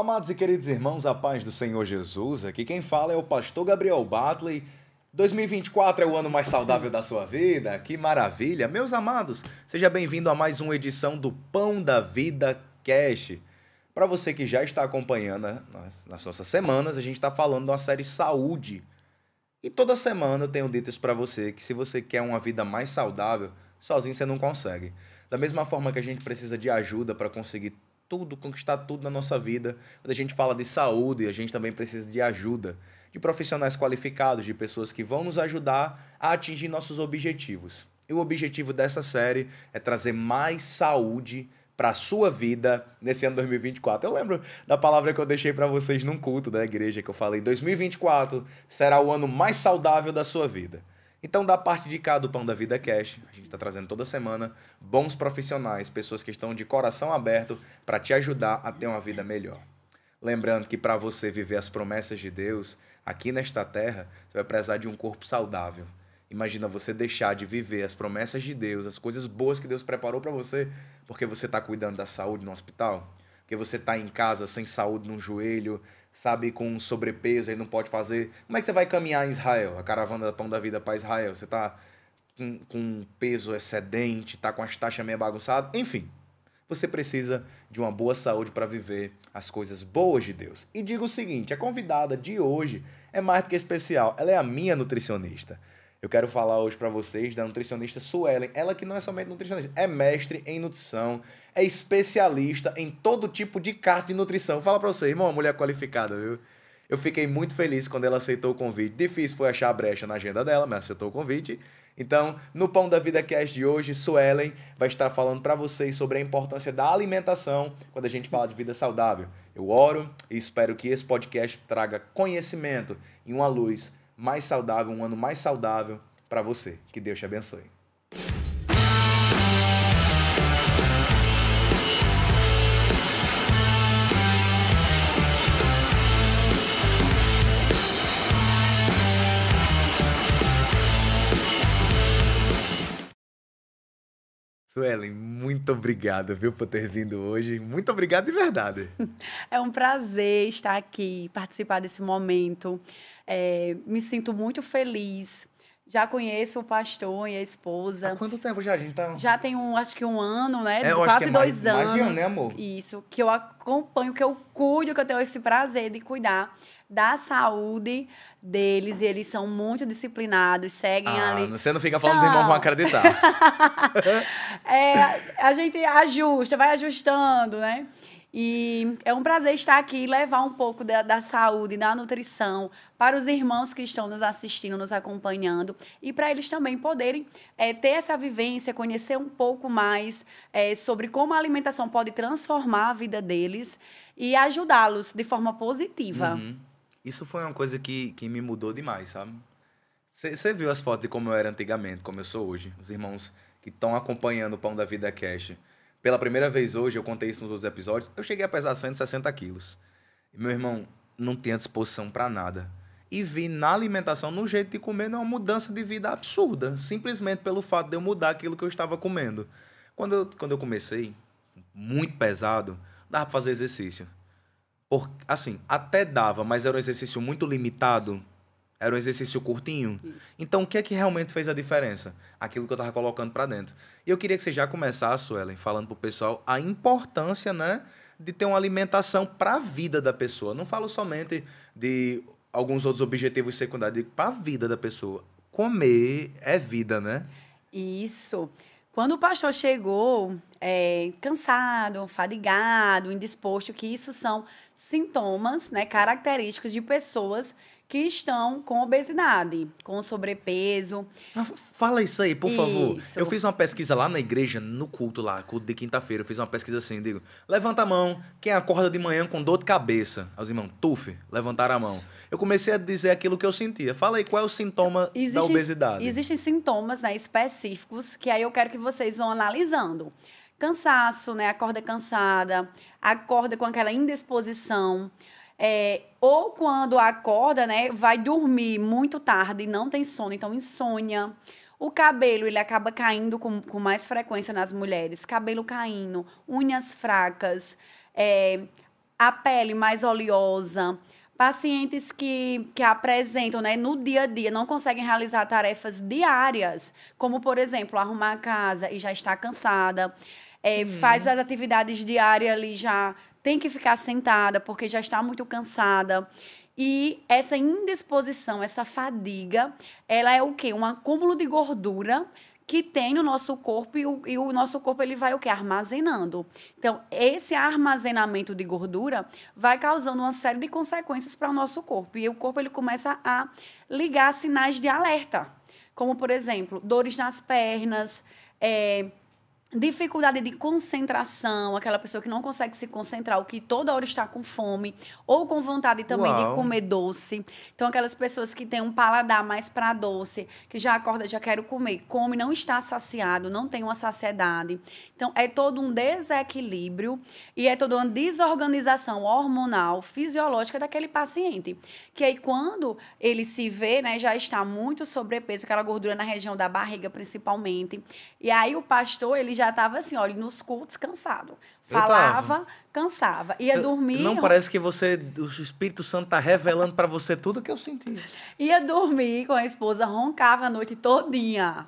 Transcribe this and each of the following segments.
Amados e queridos irmãos, a paz do Senhor Jesus, aqui quem fala é o pastor Gabriel Batley. 2024 é o ano mais saudável da sua vida, que maravilha! Meus amados, seja bem-vindo a mais uma edição do Pão da Vida Cash. Para você que já está acompanhando né, nas nossas semanas, a gente está falando de uma série Saúde. E toda semana eu tenho dito isso para você, que se você quer uma vida mais saudável, sozinho você não consegue. Da mesma forma que a gente precisa de ajuda para conseguir tudo, conquistar tudo na nossa vida. Quando a gente fala de saúde, a gente também precisa de ajuda, de profissionais qualificados, de pessoas que vão nos ajudar a atingir nossos objetivos. E o objetivo dessa série é trazer mais saúde para a sua vida nesse ano 2024. Eu lembro da palavra que eu deixei para vocês num culto da igreja que eu falei: 2024 será o ano mais saudável da sua vida. Então, da parte de cá do Pão da Vida Cash, a gente está trazendo toda semana bons profissionais, pessoas que estão de coração aberto para te ajudar a ter uma vida melhor. Lembrando que para você viver as promessas de Deus aqui nesta terra, você vai precisar de um corpo saudável. Imagina você deixar de viver as promessas de Deus, as coisas boas que Deus preparou para você, porque você está cuidando da saúde no hospital, porque você está em casa sem saúde no joelho, sabe, com sobrepeso e não pode fazer. Como é que você vai caminhar em Israel? A caravana da Pão da Vida para Israel? Você tá com, com peso excedente, tá com as taxas meio bagunçadas? Enfim, você precisa de uma boa saúde para viver as coisas boas de Deus. E digo o seguinte: a convidada de hoje é mais do que especial, ela é a minha nutricionista. Eu quero falar hoje para vocês da nutricionista Suelen, ela que não é somente nutricionista, é mestre em nutrição, é especialista em todo tipo de carta de nutrição. Fala pra você, irmão, uma mulher qualificada, viu? Eu fiquei muito feliz quando ela aceitou o convite. Difícil foi achar a brecha na agenda dela, mas aceitou o convite. Então, no Pão da Vida Cast de hoje, Suelen vai estar falando para vocês sobre a importância da alimentação quando a gente fala de vida saudável. Eu oro e espero que esse podcast traga conhecimento e uma luz mais saudável, um ano mais saudável para você. Que Deus te abençoe. Suelen, muito obrigado, viu, por ter vindo hoje. Muito obrigado de verdade. É um prazer estar aqui, participar desse momento. É, me sinto muito feliz. Já conheço o pastor e a esposa. Há quanto tempo já, a gente tá... Já tem um, acho que um ano, né? É, Quase é dois mais, né, anos. Imagina, né, amor? Isso, que eu acompanho, que eu cuido, que eu tenho esse prazer de cuidar da saúde deles e eles são muito disciplinados, seguem ah, ali. Você não fica falando são... os irmãos vão acreditar. é, a gente ajusta, vai ajustando, né? E é um prazer estar aqui e levar um pouco da, da saúde, da nutrição para os irmãos que estão nos assistindo, nos acompanhando e para eles também poderem é, ter essa vivência, conhecer um pouco mais é, sobre como a alimentação pode transformar a vida deles e ajudá-los de forma positiva. Uhum. Isso foi uma coisa que, que me mudou demais, sabe? Você viu as fotos de como eu era antigamente, como eu sou hoje. Os irmãos que estão acompanhando o Pão da Vida Cash. Pela primeira vez hoje, eu contei isso nos outros episódios, eu cheguei a pesar 160 quilos. meu irmão não tinha disposição para nada. E vi na alimentação, no jeito de comer, é uma mudança de vida absurda. Simplesmente pelo fato de eu mudar aquilo que eu estava comendo. Quando eu, quando eu comecei, muito pesado, dava pra fazer exercício. Por, assim, até dava, mas era um exercício muito limitado. Era um exercício curtinho. Isso. Então, o que é que realmente fez a diferença? Aquilo que eu estava colocando para dentro. E eu queria que você já começasse, Suelen, falando para o pessoal a importância, né? De ter uma alimentação para a vida da pessoa. Não falo somente de alguns outros objetivos secundários, para a vida da pessoa. Comer é vida, né? Isso. Isso. Quando o pastor chegou, é, cansado, fadigado, indisposto, que isso são sintomas né, característicos de pessoas que estão com obesidade, com sobrepeso. Ah, fala isso aí, por isso. favor. Eu fiz uma pesquisa lá na igreja, no culto lá, culto de quinta-feira. Eu fiz uma pesquisa assim, digo, levanta a mão, quem acorda de manhã com dor de cabeça? Aí os irmãos, tuf, levantaram a mão eu comecei a dizer aquilo que eu sentia. Fala aí, qual é o sintoma da obesidade? Existem sintomas né, específicos que aí eu quero que vocês vão analisando. Cansaço, né? Acorda cansada, acorda com aquela indisposição. É, ou quando acorda, né, vai dormir muito tarde e não tem sono, então insônia. O cabelo, ele acaba caindo com, com mais frequência nas mulheres. Cabelo caindo, unhas fracas, é, a pele mais oleosa, pacientes que, que apresentam né, no dia a dia, não conseguem realizar tarefas diárias, como, por exemplo, arrumar a casa e já está cansada, é, hum. faz as atividades diárias ali, já tem que ficar sentada porque já está muito cansada. E essa indisposição, essa fadiga, ela é o quê? Um acúmulo de gordura que tem no nosso corpo e o, e o, nosso corpo ele vai o que armazenando. Então esse armazenamento de gordura vai causando uma série de consequências para o nosso corpo e o corpo ele começa a ligar sinais de alerta, como por exemplo dores nas pernas, é, dificuldade de concentração, aquela pessoa que não consegue se concentrar, o que toda hora está com fome ou com vontade também Uau. de comer doce. Então aquelas pessoas que têm um paladar mais para doce, que já acorda, já quero comer, come, não está saciado, não tem uma saciedade. Então é todo um desequilíbrio e é toda uma desorganização hormonal, fisiológica daquele paciente, que aí quando ele se vê, né, já está muito sobrepeso, aquela gordura na região da barriga principalmente. E aí o pastor, ele já estava assim, olha, nos cultos, cansado. Falava, cansava. Ia eu, dormir. Não parece que você, o Espírito Santo está revelando para você tudo que eu senti Ia dormir com a esposa, roncava a noite todinha.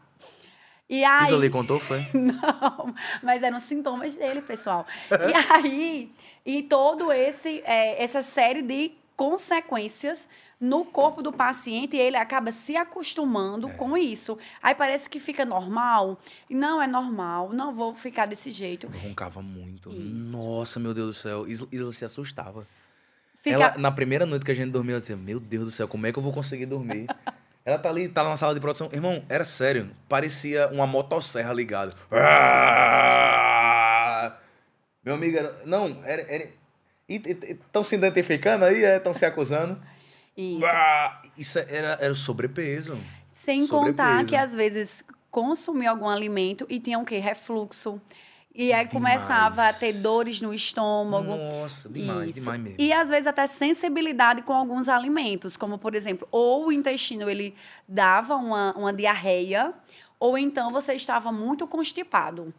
E aí. Isso ali contou, foi? Não, mas eram sintomas dele, pessoal. e aí, e todo esse é, essa série de consequências no corpo do paciente e ele acaba se acostumando é. com isso. Aí parece que fica normal. Não é normal, não vou ficar desse jeito. Eu roncava muito. Isso. Nossa, meu Deus do céu. Isla se assustava. Fica... Ela, na primeira noite que a gente dormiu, ela dizia: Meu Deus do céu, como é que eu vou conseguir dormir? Ela tá ali, tá na sala de produção. Irmão, era sério. Parecia uma motosserra ligada. Meu amigo, era... não, era, era Estão se identificando aí? Estão é? se acusando? Isso. Bah, isso é, era, era sobrepeso. Sem sobrepeso. contar que às vezes consumiu algum alimento e tinha o quê? Refluxo. E aí demais. começava a ter dores no estômago. Nossa, demais, Isso. demais mesmo. E às vezes até sensibilidade com alguns alimentos, como por exemplo, ou o intestino ele dava uma, uma diarreia, ou então você estava muito constipado.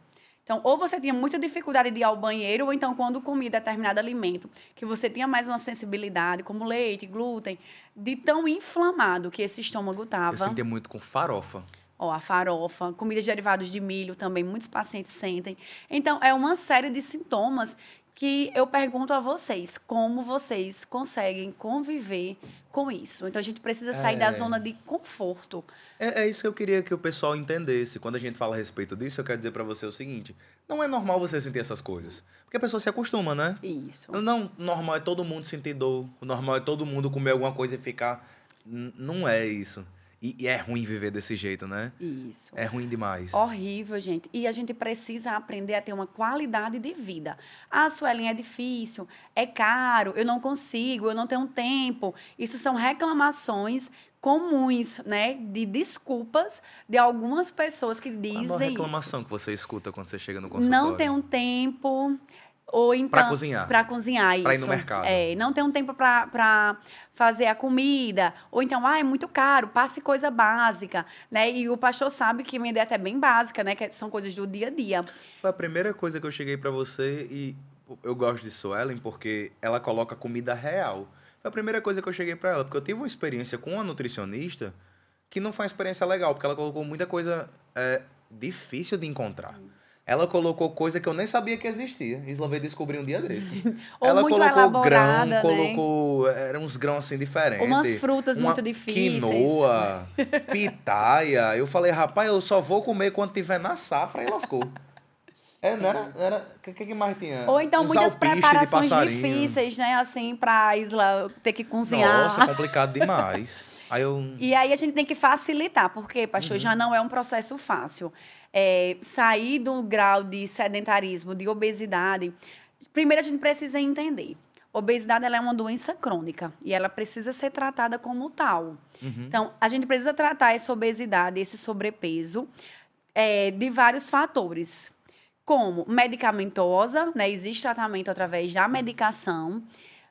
Então, ou você tinha muita dificuldade de ir ao banheiro, ou então quando comia determinado alimento, que você tinha mais uma sensibilidade, como leite, glúten, de tão inflamado que esse estômago estava. Eu sentia muito com farofa. Ó, a farofa, comidas derivadas de milho também, muitos pacientes sentem. Então, é uma série de sintomas que eu pergunto a vocês como vocês conseguem conviver com isso. Então a gente precisa sair é... da zona de conforto. É, é, isso que eu queria que o pessoal entendesse. Quando a gente fala a respeito disso, eu quero dizer para você o seguinte: não é normal você sentir essas coisas. Porque a pessoa se acostuma, né? Isso. Não, normal é todo mundo sentir dor, normal é todo mundo comer alguma coisa e ficar. N não é isso. E, e, é ruim viver desse jeito, né? Isso. É ruim demais. Horrível, gente. E a gente precisa aprender a ter uma qualidade de vida. Ah, Suelen, é difícil, é caro, eu não consigo, eu não tenho tempo. Isso são reclamações comuns, né? De desculpas de algumas pessoas que dizem. Qual é a reclamação isso? que você escuta quando você chega no consultório? Não tenho tempo. Ou então. para cozinhar. para cozinhar, isso. Pra ir no mercado. É, não tem um tempo para fazer a comida. Ou então, ah, é muito caro, passe coisa básica, né? E o pastor sabe que minha dieta é bem básica, né? Que são coisas do dia a dia. Foi a primeira coisa que eu cheguei para você e eu gosto de Suelen porque ela coloca comida real. Foi a primeira coisa que eu cheguei para ela, porque eu tive uma experiência com uma nutricionista que não foi uma experiência legal, porque ela colocou muita coisa. É, difícil de encontrar. Isso. Ela colocou coisa que eu nem sabia que existia. Isla veio descobrir um dia desse. Ela colocou grão, né? colocou. Eh, eram uns grãos assim diferentes. Umas frutas uma muito difíceis. Quinoa, pitaia. Eu falei, rapaz, eu só vou comer quando tiver na safra e lascou. É, não era. era que, que mais tinha? Ou então Uns muitas preparações difíceis, né? Assim, pra Isla ter que cozinhar. Nossa, complicado demais. Aí eu... E aí a gente tem que facilitar, porque, pastor, uhum. já não é um processo fácil. É, sair do grau de sedentarismo, de obesidade, primeiro a gente precisa entender. Obesidade é uma doença crônica e ela precisa ser tratada como tal. Uhum. Então, a gente precisa tratar essa obesidade, esse sobrepeso, é, de vários fatores, como medicamentosa, né? Existe tratamento através da medicação,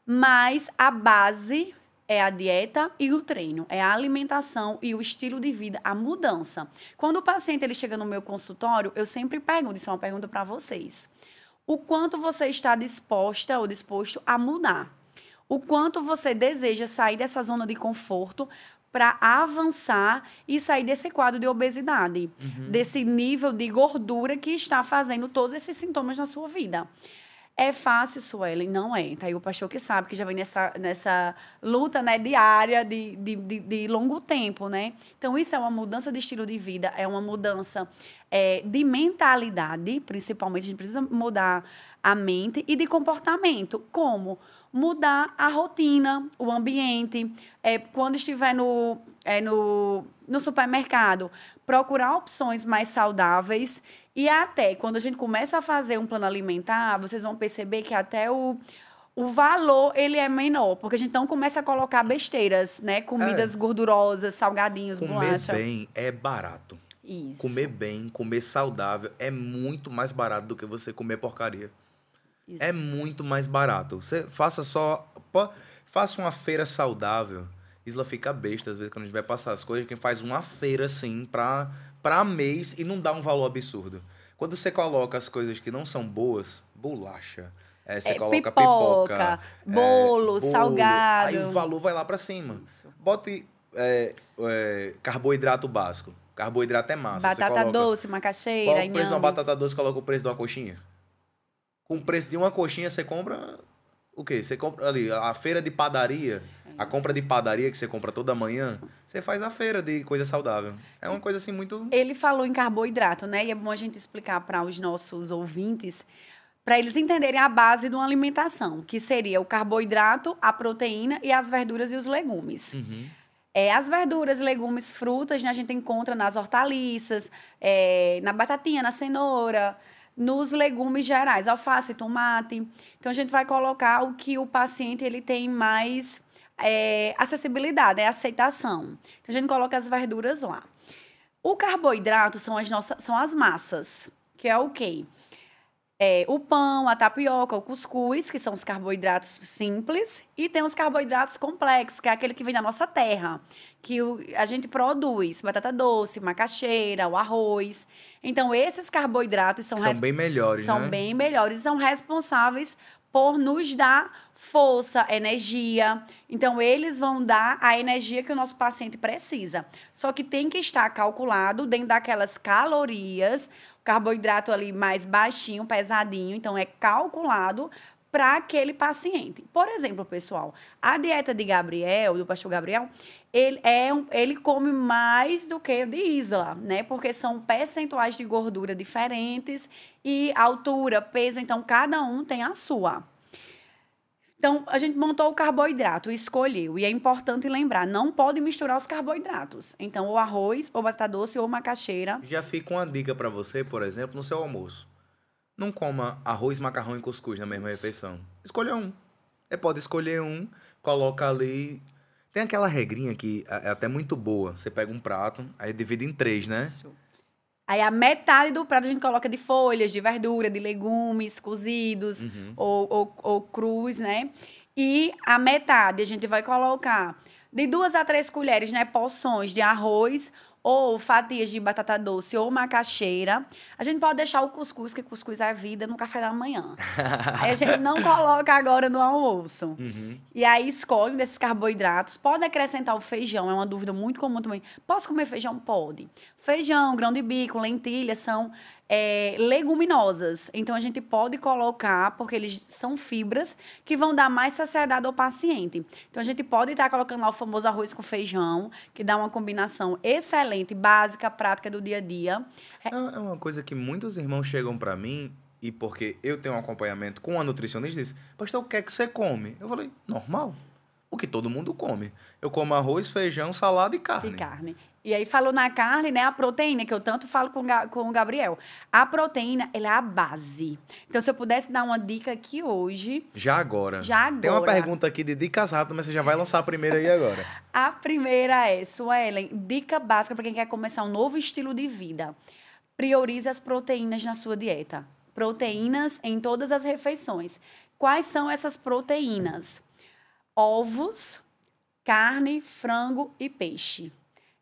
mas a base é a dieta e o treino, é a alimentação e o estilo de vida, a mudança. Quando o paciente ele chega no meu consultório, eu sempre pergunto, isso é uma pergunta para vocês. O quanto você está disposta ou disposto a mudar? O quanto você deseja sair dessa zona de conforto para avançar e sair desse quadro de obesidade, uhum. desse nível de gordura que está fazendo todos esses sintomas na sua vida. É fácil, Suelen? Não é. Tá aí o pastor que sabe, que já vem nessa, nessa luta né, diária de, de, de, de longo tempo, né? Então, isso é uma mudança de estilo de vida, é uma mudança é, de mentalidade, principalmente. A gente precisa mudar a mente e de comportamento. Como? Mudar a rotina, o ambiente. É, quando estiver no, é, no, no supermercado, procurar opções mais saudáveis e até quando a gente começa a fazer um plano alimentar, vocês vão perceber que até o, o valor ele é menor, porque a gente não começa a colocar besteiras, né? Comidas é. gordurosas, salgadinhos, Comer bolacha. Comer bem é barato. Isso. Comer bem, comer saudável é muito mais barato do que você comer porcaria. Isso. É muito mais barato. Você faça só. Faça uma feira saudável. Isla fica besta às vezes quando a gente vai passar as coisas. Quem faz uma feira assim pra para mês e não dá um valor absurdo. Quando você coloca as coisas que não são boas, bolacha, é, você é, coloca pipoca, pipoca é, bolo, é, bolo, salgado. Aí o valor vai lá para cima. Isso. Bote é, é, carboidrato básico. Carboidrato é massa. Batata coloca, doce, macaxeira. Qual o preço de uma batata doce? Coloca o preço de uma coxinha. Com o preço de uma coxinha, você compra o quê? Você compra ali a feira de padaria. A compra de padaria que você compra toda manhã, você faz a feira de coisa saudável. É uma coisa assim muito. Ele falou em carboidrato, né? E é bom a gente explicar para os nossos ouvintes, para eles entenderem a base de uma alimentação, que seria o carboidrato, a proteína e as verduras e os legumes. Uhum. É, as verduras, legumes, frutas, né, a gente encontra nas hortaliças, é, na batatinha, na cenoura, nos legumes gerais, alface, tomate. Então a gente vai colocar o que o paciente ele tem mais é, acessibilidade, é aceitação. Então, a gente coloca as verduras lá. O carboidrato são as nossas, são as massas, que é o okay. quê? é, o pão, a tapioca, o cuscuz, que são os carboidratos simples, e tem os carboidratos complexos, que é aquele que vem da nossa terra, que o, a gente produz, batata doce, macaxeira, o arroz. Então, esses carboidratos são... São bem melhores, São né? bem melhores e são responsáveis por nos dar força, energia. Então, eles vão dar a energia que o nosso paciente precisa. Só que tem que estar calculado dentro daquelas calorias, carboidrato ali mais baixinho, pesadinho, então é calculado para aquele paciente. Por exemplo, pessoal, a dieta de Gabriel, do pastor Gabriel, ele, é um, ele come mais do que de Isla, né? Porque são percentuais de gordura diferentes e altura, peso, então cada um tem a sua. Então, a gente montou o carboidrato, escolheu. E é importante lembrar, não pode misturar os carboidratos. Então, ou arroz, ou batata doce, ou macaxeira. Já fica uma dica para você, por exemplo, no seu almoço. Não coma arroz, macarrão e cuscuz na mesma refeição. Escolha um. Você é, pode escolher um, coloca ali... Tem aquela regrinha que é, é até muito boa. Você pega um prato, aí divide em três, né? Isso. Aí a metade do prato a gente coloca de folhas, de verdura, de legumes cozidos uhum. ou, ou, ou crus, né? E a metade a gente vai colocar de duas a três colheres, né? Porções de arroz ou fatias de batata doce ou macaxeira. A gente pode deixar o cuscuz, que cuscuz é vida, no café da manhã. aí a gente não coloca agora no almoço. Uhum. E aí escolhe um desses carboidratos. Pode acrescentar o feijão, é uma dúvida muito comum também. Posso comer feijão? Pode. Feijão, grão de bico, lentilha são é, leguminosas. Então a gente pode colocar, porque eles são fibras que vão dar mais saciedade ao paciente. Então a gente pode estar tá colocando lá o famoso arroz com feijão, que dá uma combinação excelente, básica, prática do dia a dia. É, é, é uma coisa que muitos irmãos chegam para mim e porque eu tenho um acompanhamento com a nutricionista, diz: Pastor, o que é que você come? Eu falei: normal o que todo mundo come. Eu como arroz, feijão, salada e carne. E carne. E aí falou na carne, né? A proteína, que eu tanto falo com, com o Gabriel. A proteína, ela é a base. Então, se eu pudesse dar uma dica aqui hoje. Já agora. Já agora. Tem uma pergunta aqui de dicas rápidas, mas você já vai lançar a primeira aí agora. a primeira é, Suelen, dica básica para quem quer começar um novo estilo de vida. Priorize as proteínas na sua dieta. Proteínas em todas as refeições. Quais são essas proteínas? Ovos, carne, frango e peixe.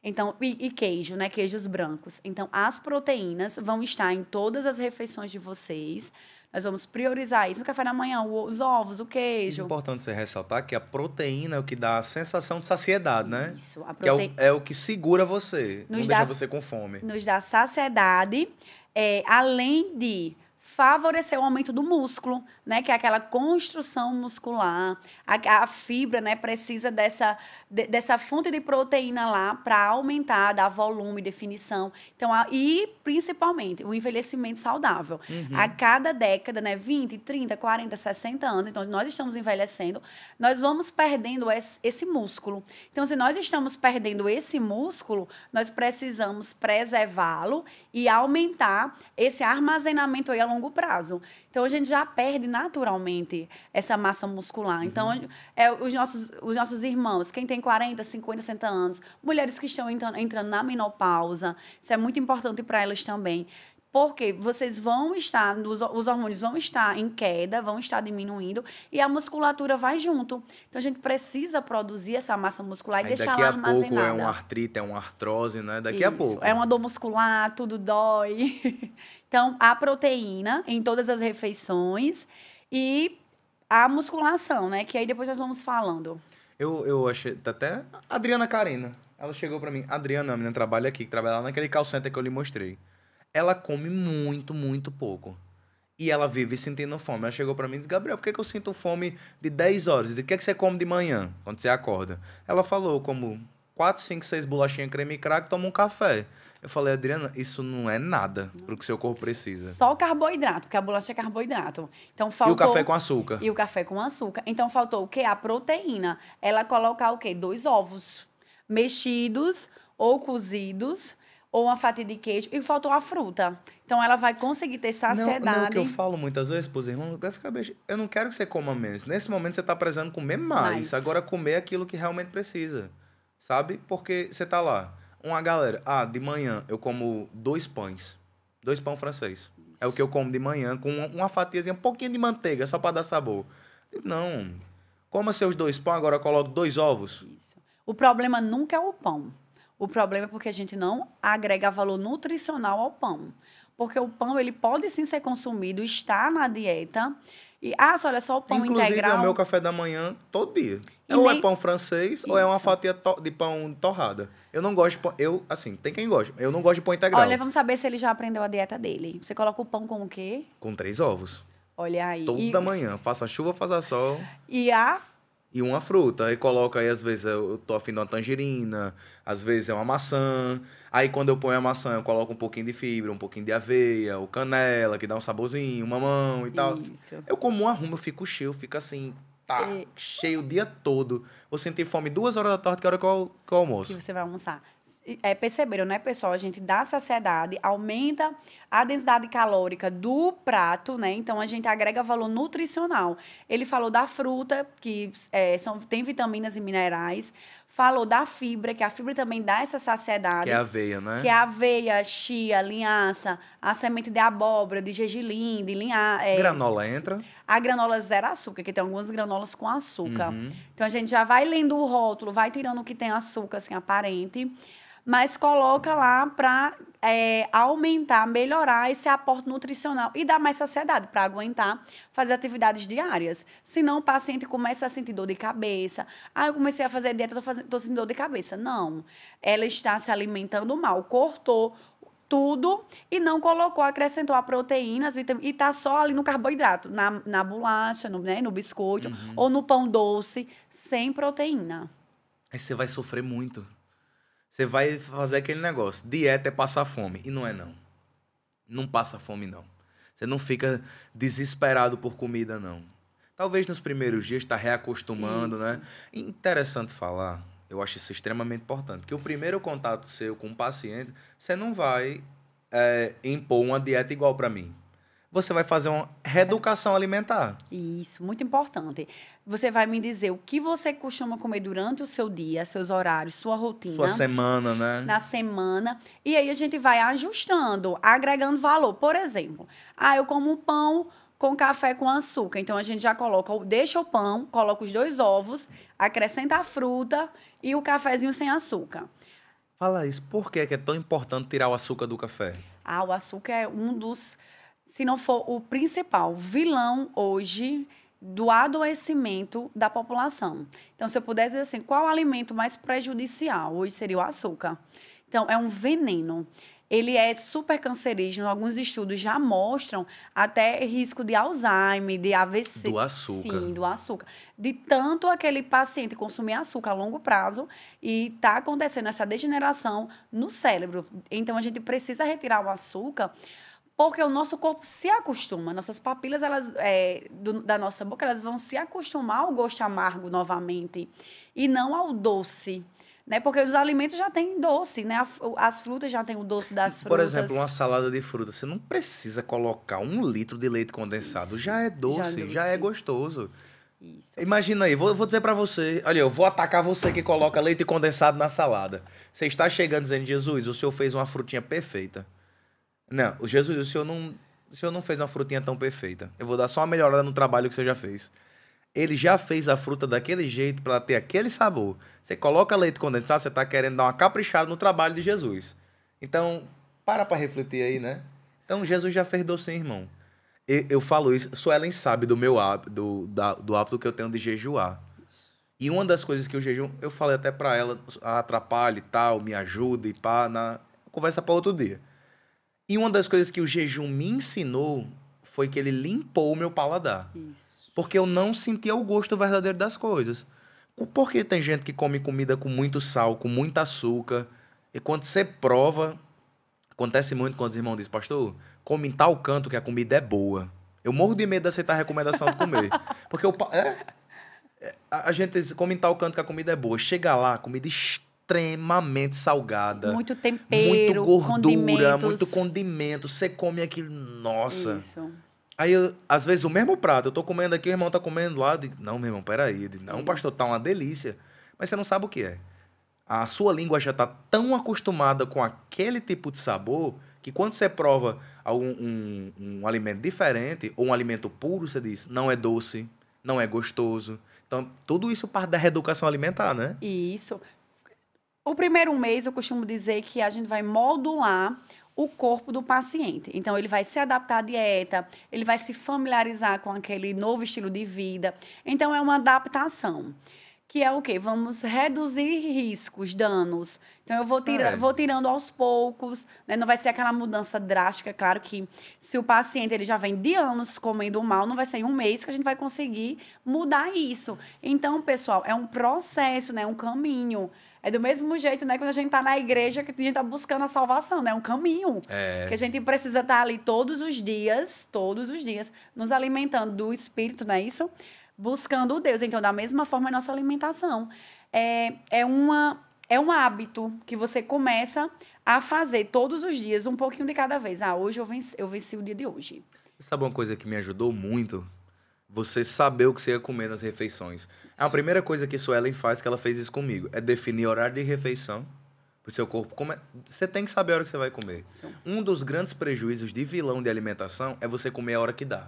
Então, e, e, queijo, né? Queijos brancos. Então, as proteínas vão estar em todas as refeições de vocês. Nós vamos priorizar isso no café da manhã, os ovos, o queijo. É importante você ressaltar que a proteína é o que dá a sensação de saciedade, né? Isso, a proteína. É, é, o que segura você, nos não dá, deixa você com fome. Nos dá saciedade, é, além de favorecer o aumento do músculo, né? Que é aquela construção muscular. A, a fibra, né? Precisa dessa, de, dessa fonte de proteína lá para aumentar, dar volume, definição. Então, a, e principalmente o envelhecimento saudável. Uhum. A cada década, né? 20, 30, 40, 60 anos, então nós estamos envelhecendo, nós vamos perdendo esse, esse músculo. Então, se nós estamos perdendo esse músculo, nós precisamos preservá-lo e aumentar esse armazenamento aí ao longo longo prazo. Então a gente já perde naturalmente essa massa muscular. Então, uhum. é, os, nossos, os nossos irmãos, quem tem 40, 50, 60 anos, mulheres que estão entrando, entrando na menopausa, isso é muito importante para elas também. Porque vocês vão estar, os, hormônios vão estar em queda, vão estar diminuindo e a musculatura vai junto. Então a gente precisa produzir essa massa muscular e Aí, deixar ela armazenada. Daqui a pouco é uma artrite, é uma artrose, né? Daqui Isso, a pouco. É uma dor muscular, tudo dói. então a proteína em todas as refeições e a musculação, né? Que aí depois nós vamos falando. Eu, eu achei. Tá até. Adriana Karina. Ela chegou para mim. Adriana, a menina trabalha aqui, que trabalha lá naquele call center que eu lhe mostrei ela come muito, muito pouco. E ela vive sentindo fome. Ela chegou para mim e disse: Gabriel, por que, que eu sinto fome de 10 horas? De que, que você come de manhã, quando você acorda? Ela falou: como 4, 5, 6 bolachinhas creme e crack, toma um café. Eu falei, Adriana, isso não é nada o que seu corpo precisa. Só o carboidrato, porque a bolacha é carboidrato. Então faltou. E o café com açúcar. E o café com açúcar. Então faltou o quê? A proteína. Ela colocar o quê? Dois ovos mexidos ou cozidos ou uma fatia de queijo e faltou a fruta. Então ela vai conseguir ter saciedade. Não, não o que eu falo muitas vezes pros irmãos, vai ficar beijo. Eu não quero que você coma menos. Nesse momento você está precisando comer mais. Agora comer aquilo que realmente precisa. Sabe? Porque você está lá. Uma galera, ah, de manhã eu como dois pães. Dois pão francês. Isso. É o que eu como de manhã com uma, fatiazinha, um pouquinho de manteiga só para dar sabor. Não. Coma seus dois pães, agora coloque dois ovos. Isso. O problema nunca é o pão. O problema é porque a gente não agrega valor nutricional ao pão. Porque o pão, ele pode sim ser consumido, está na dieta. E, ah, só olha só o pão Inclusive, integral. Inclusive, é o meu café da manhã todo dia. E ou é nem... é pão francês, Isso. ou é uma fatia de pão torrada. Eu não gosto de pão... Eu, assim, tem quem gosta. Eu não gosto de pão integral. Olha, vamos saber se ele já aprendeu a dieta dele. Você coloca o pão com o quê? Com três ovos. Olha aí. Toda e... manhã. Faça chuva, faça sol. E a e uma fruta. Aí coloca aí, às vezes eu tô afim de uma tangerina, às vezes é uma maçã. Aí quando eu ponho a maçã, eu coloco um pouquinho de fibra, um pouquinho de aveia, ou canela, que dá um saborzinho, mamão e tal. Isso. Eu como um arrumo, eu fico cheio, fica fico assim, tá é. cheio o dia todo. Vou sentir fome duas horas da tarde, que é a hora que eu, é que eu é almoço. Que você vai almoçar é, perceberam, né, pessoal? A gente dá saciedade, aumenta a densidade calórica do prato, né? Então a gente agrega valor nutricional. Ele falou da fruta, que é, são, tem vitaminas e minerais. Falou da fibra, que a fibra também dá essa saciedade. Que é aveia, né? Que é aveia, chia, linhaça, a semente de abóbora, de gergelim, de linhaça. É, granola entra? A granola zero açúcar, que tem algumas granolas com açúcar. Uhum. Então a gente já vai lendo o rótulo, vai tirando o que tem açúcar, assim, aparente mas coloca lá para é, aumentar, melhorar esse aporte nutricional e dar mais saciedade para aguentar fazer atividades diárias. Senão o paciente começa a sentir dor de cabeça. Ah, eu comecei a fazer dieta, tô sentindo dor de cabeça. Não, ela está se alimentando mal, cortou tudo e não colocou, acrescentou a proteína, as vitaminas, e tá só ali no carboidrato, na, na bolacha, no, né, no biscoito uhum. ou no pão doce, sem proteína. Aí você vai sofrer muito. Você vai fazer aquele negócio. Dieta é passar fome. E não é, não. Não passa fome, não. Você não fica desesperado por comida, não. Talvez nos primeiros dias está reacostumando, isso. né? interessante falar, eu acho isso extremamente importante, que o primeiro contato seu com o paciente, você não vai é, impor uma dieta igual para mim você vai fazer uma reeducação alimentar. Isso, muito importante. Você vai me dizer o que você costuma comer durante o seu dia, seus horários, sua rotina. Sua semana, né? Na semana. E aí a gente vai ajustando, agregando valor. Por exemplo, ah, eu como um pão com café com açúcar. Então a gente já coloca, deixa o pão, coloca os dois ovos, acrescenta a fruta e o cafezinho sem açúcar. Fala isso, por que é tão importante tirar o açúcar do café? Ah, o açúcar é um dos se não for o principal vilão hoje do adoecimento da população. Então, se eu pudesse dizer assim, qual o alimento mais prejudicial? Hoje seria o açúcar. Então, é um veneno. Ele é super cancerígeno, alguns estudos já mostram até risco de Alzheimer, de AVC. Do açúcar. Sim, do açúcar. De tanto aquele paciente consumir açúcar a longo prazo e está acontecendo essa degeneração no cérebro. Então, a gente precisa retirar o açúcar porque o nosso corpo se acostuma, nossas papilas elas é, do, da nossa boca elas vão se acostumar ao gosto amargo novamente e não ao doce, né? Porque os alimentos já têm doce, né? As frutas já têm o doce das frutas. Por exemplo, uma salada de fruta, você não precisa colocar um litro de leite condensado, Isso. já é doce, já é, doce. Já é gostoso. Isso. Imagina aí, vou, vou dizer para você, olha, eu vou atacar você que coloca leite condensado na salada. Você está chegando dizendo, Jesus, o senhor fez uma frutinha perfeita. Não, o Jesus, o senhor não, o senhor não fez uma frutinha tão perfeita. Eu vou dar só uma melhorada no trabalho que o senhor já fez. Ele já fez a fruta daquele jeito para ter aquele sabor. Você coloca leite condensado, você está querendo dar uma caprichada no trabalho de Jesus. Então, para para refletir aí, né? Então, Jesus já fez doce, hein, irmão. Eu, eu, falo isso, Suelen sabe do meu hábito, do, da, do hábito que eu tenho de jejuar. E uma das coisas que o jejum, eu falei até para ela, ah, atrapalha e tal, me ajuda e pá, na conversa para outro dia. E uma das coisas que o jejum me ensinou foi que ele limpou o meu paladar. Isso. Porque eu não sentia o gosto verdadeiro das coisas. porque tem gente que come comida com muito sal, com muito açúcar? E quando você prova, acontece muito quando os irmãos dizem, pastor, come em tal canto que a comida é boa. Eu morro de medo de aceitar a recomendação de comer. porque eu, é? é, a gente come em tal canto que a comida é boa. Chega lá, a comida estranha extremamente salgada. Muito tempero, muito gordura, muito condimento. Você come aquilo, nossa. Isso. Aí, eu, às vezes, o mesmo prato, eu tô comendo aqui, o irmão tá comendo lá. digo, não, meu irmão, peraí. digo, não, pastor, tá uma delícia. Mas você não sabe o que é. A sua língua já tá tão acostumada com aquele tipo de sabor que quando você prova algum, um, um alimento diferente ou um alimento puro, você diz, não é doce, não é gostoso. Então, tudo isso parte da reeducação alimentar, né? Isso. O primeiro mês, eu costumo dizer que a gente vai modular o corpo do paciente. Então, ele vai se adaptar à dieta, ele vai se familiarizar com aquele novo estilo de vida. Então, é uma adaptação. Que é o quê? Vamos reduzir riscos, danos. Então, eu vou, tira, é. vou tirando aos poucos, né? não vai ser aquela mudança drástica. Claro que se o paciente ele já vem de anos comendo mal, não vai ser em um mês que a gente vai conseguir mudar isso. Então, pessoal, é um processo, né? um caminho. É do mesmo jeito, né, quando a gente tá na igreja, que a gente tá buscando a salvação, né? É um caminho. É... Que a gente precisa estar tá ali todos os dias, todos os dias, nos alimentando do Espírito, não é isso? Buscando o Deus. Então, da mesma forma, é nossa alimentação. É, é, uma, é um hábito que você começa a fazer todos os dias, um pouquinho de cada vez. Ah, hoje eu venci, eu venci o dia de hoje. Sabe uma coisa que me ajudou muito? Você saber o que você ia comer nas refeições. A primeira coisa que Suelen faz, que ela fez isso comigo, é definir horário de refeição pro seu corpo. Como Você tem que saber a hora que você vai comer. Sim. Um dos grandes prejuízos de vilão de alimentação é você comer a hora que dá.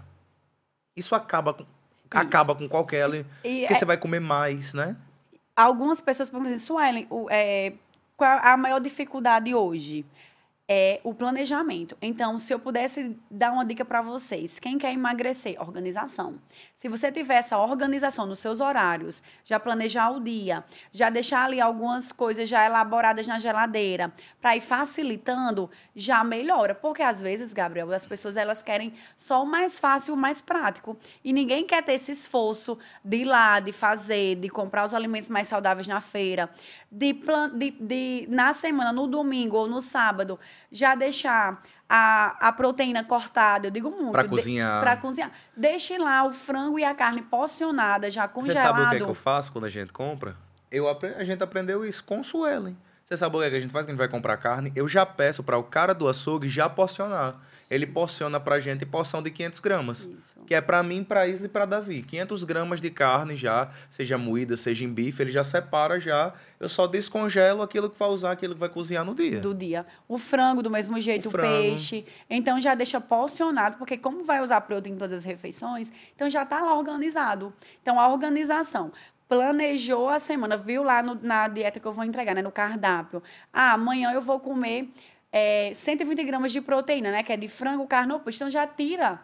Isso acaba com, acaba com qualquer... Ali... Porque é... você vai comer mais, né? Algumas pessoas perguntam assim, Suelen, o, é, qual é a maior dificuldade hoje? é o planejamento. Então, se eu pudesse dar uma dica para vocês, quem quer emagrecer, organização. Se você tiver essa organização nos seus horários, já planejar o dia, já deixar ali algumas coisas já elaboradas na geladeira, para ir facilitando, já melhora, porque às vezes, Gabriel, as pessoas elas querem só o mais fácil, o mais prático, e ninguém quer ter esse esforço de ir lá, de fazer, de comprar os alimentos mais saudáveis na feira, de, plan de, de na semana, no domingo ou no sábado, já deixar a, a proteína cortada, eu digo muito. Para cozinhar. Para cozinhar. Deixe lá o frango e a carne porcionada, já congelado. Você sabe o que, é que eu faço quando a gente compra? Eu, a gente aprendeu isso com Suelen. Você sabe o que, é que a gente faz quando vai comprar carne? Eu já peço para o cara do açougue já porcionar. Ele porciona pra gente porção de 500 gramas. Isso. Que é para mim, para Isla e para Davi. 500 gramas de carne já, seja moída, seja em bife, ele já separa já. Eu só descongelo aquilo que vai usar, aquilo que vai cozinhar no dia. Do dia. O frango do mesmo jeito, o, o peixe. Então já deixa porcionado, porque como vai usar produto em todas as refeições, então já está lá organizado. Então a organização planejou a semana, viu lá no, na dieta que eu vou entregar, né, no cardápio. Ah, amanhã eu vou comer é, 120 gramas de proteína, né, que é de frango, carne ou Então já tira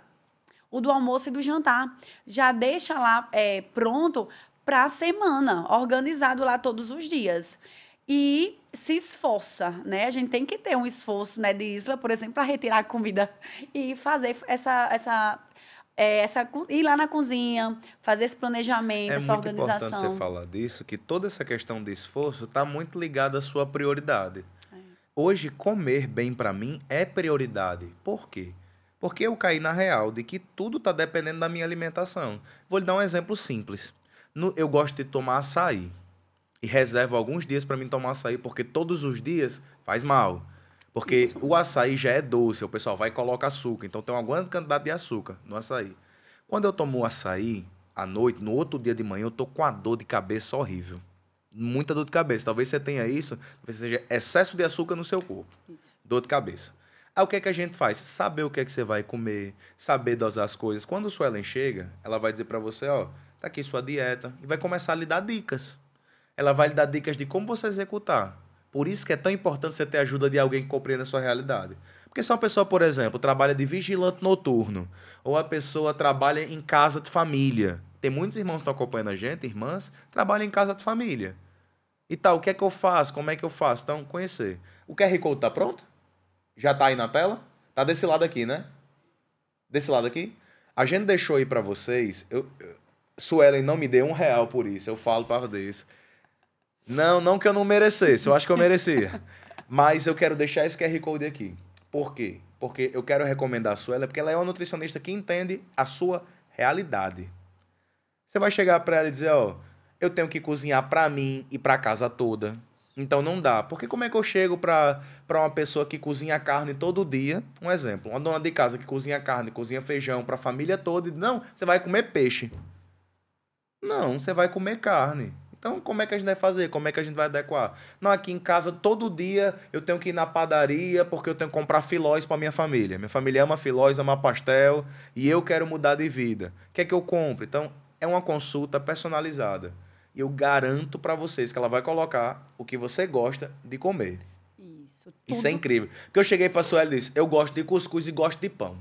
o do almoço e do jantar. Já deixa lá é, pronto para a semana, organizado lá todos os dias. E se esforça, né? A gente tem que ter um esforço, né, de isla, por exemplo, para retirar a comida e fazer essa, essa é, essa, ir lá na cozinha, fazer esse planejamento, é essa muito organização. É importante você falar disso, que toda essa questão de esforço está muito ligada à sua prioridade. É. Hoje, comer bem para mim é prioridade. Por quê? Porque eu caí na real de que tudo está dependendo da minha alimentação. Vou lhe dar um exemplo simples. No, eu gosto de tomar açaí. E reservo alguns dias para mim tomar açaí, porque todos os dias faz mal. Porque Isso. o açaí já é doce, o pessoal vai e coloca açúcar. Então tem uma grande quantidade de açúcar no açaí. Quando eu tomo o açaí à noite, no outro dia de manhã, eu tô com a dor de cabeça horrível. Muita dor de cabeça. Talvez você tenha isso, talvez seja excesso de açúcar no seu corpo. Isso. Dor de cabeça. Aí o que é que a gente faz? Saber o que é que você vai comer, saber dosar as coisas. Quando o Suelen chega, ela vai dizer para você, ó, tá aqui sua dieta, e vai começar a lhe dar dicas. Ela vai lhe dar dicas de como você executar. Por isso que é tão importante você ter a ajuda de alguém que compreenda a sua realidade. Porque se uma pessoa, por exemplo, trabalha de vigilante noturno, ou a pessoa trabalha em casa de família, tem muitos irmãos que estão acompanhando a gente, irmãs, trabalham em casa de família. E tal, o que é que eu faço? Como é que eu faço? Então, conhecer. O QR Code tá pronto? Já tá aí na tela? Tá desse lado aqui, né? Desse lado aqui? A gente deixou aí para vocês. Eu, eu, Suelen não me deu um real por isso. Eu falo para desse. Não, não que eu não merecesse, eu acho que eu merecia. Mas eu quero deixar esse QR Code aqui. Por quê? Porque eu quero recomendar a Suela, porque ela é uma nutricionista que entende a sua realidade. Você vai chegar para ela e dizer, ó, oh, eu tenho que cozinhar para mim e para casa toda. Então não dá. Porque como é que eu chego para uma pessoa que cozinha carne todo dia? Um exemplo, uma dona de casa que cozinha carne, cozinha feijão para a família toda e não, você vai comer peixe. Não, você vai comer carne. Então, como é que a gente vai fazer? Como é que a gente vai adequar? Não, aqui em casa, todo dia eu tenho que ir na padaria porque eu tenho que comprar filóis para minha família. Minha família ama filóis, ama pastel e eu quero mudar de vida. O que é que eu compro? Então, é uma consulta personalizada. E eu garanto para vocês que ela vai colocar o que você gosta de comer. Isso. Tudo... Isso é incrível. Porque eu cheguei para a Sueli e disse: eu gosto de cuscuz e gosto de pão.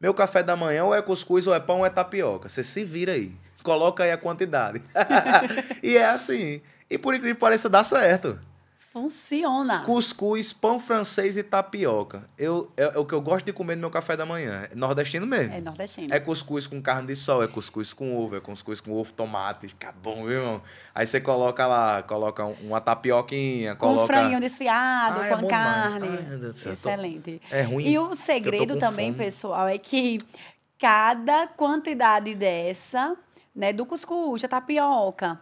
Meu café da manhã ou é cuscuz, ou é pão, ou é tapioca. Você se vira aí. Coloca aí a quantidade. e é assim. E por incrível que pareça, dá certo. Funciona. Cuscuz, pão francês e tapioca. Eu, é, é, o que eu gosto de comer no meu café da manhã. É nordestino mesmo. É nordestino. É cuscuz com carne de sol, é cuscuz com ovo, é cuscuz com ovo, tomate. Fica bom, viu, irmão? Aí você coloca lá, coloca uma tapioquinha, com coloca... Um franguinho desfiado, ah, é com é carne. Ai, Excelente. Tô... É ruim. E o segredo também, fome. pessoal, é que cada quantidade dessa né, do cuscuz, da tapioca,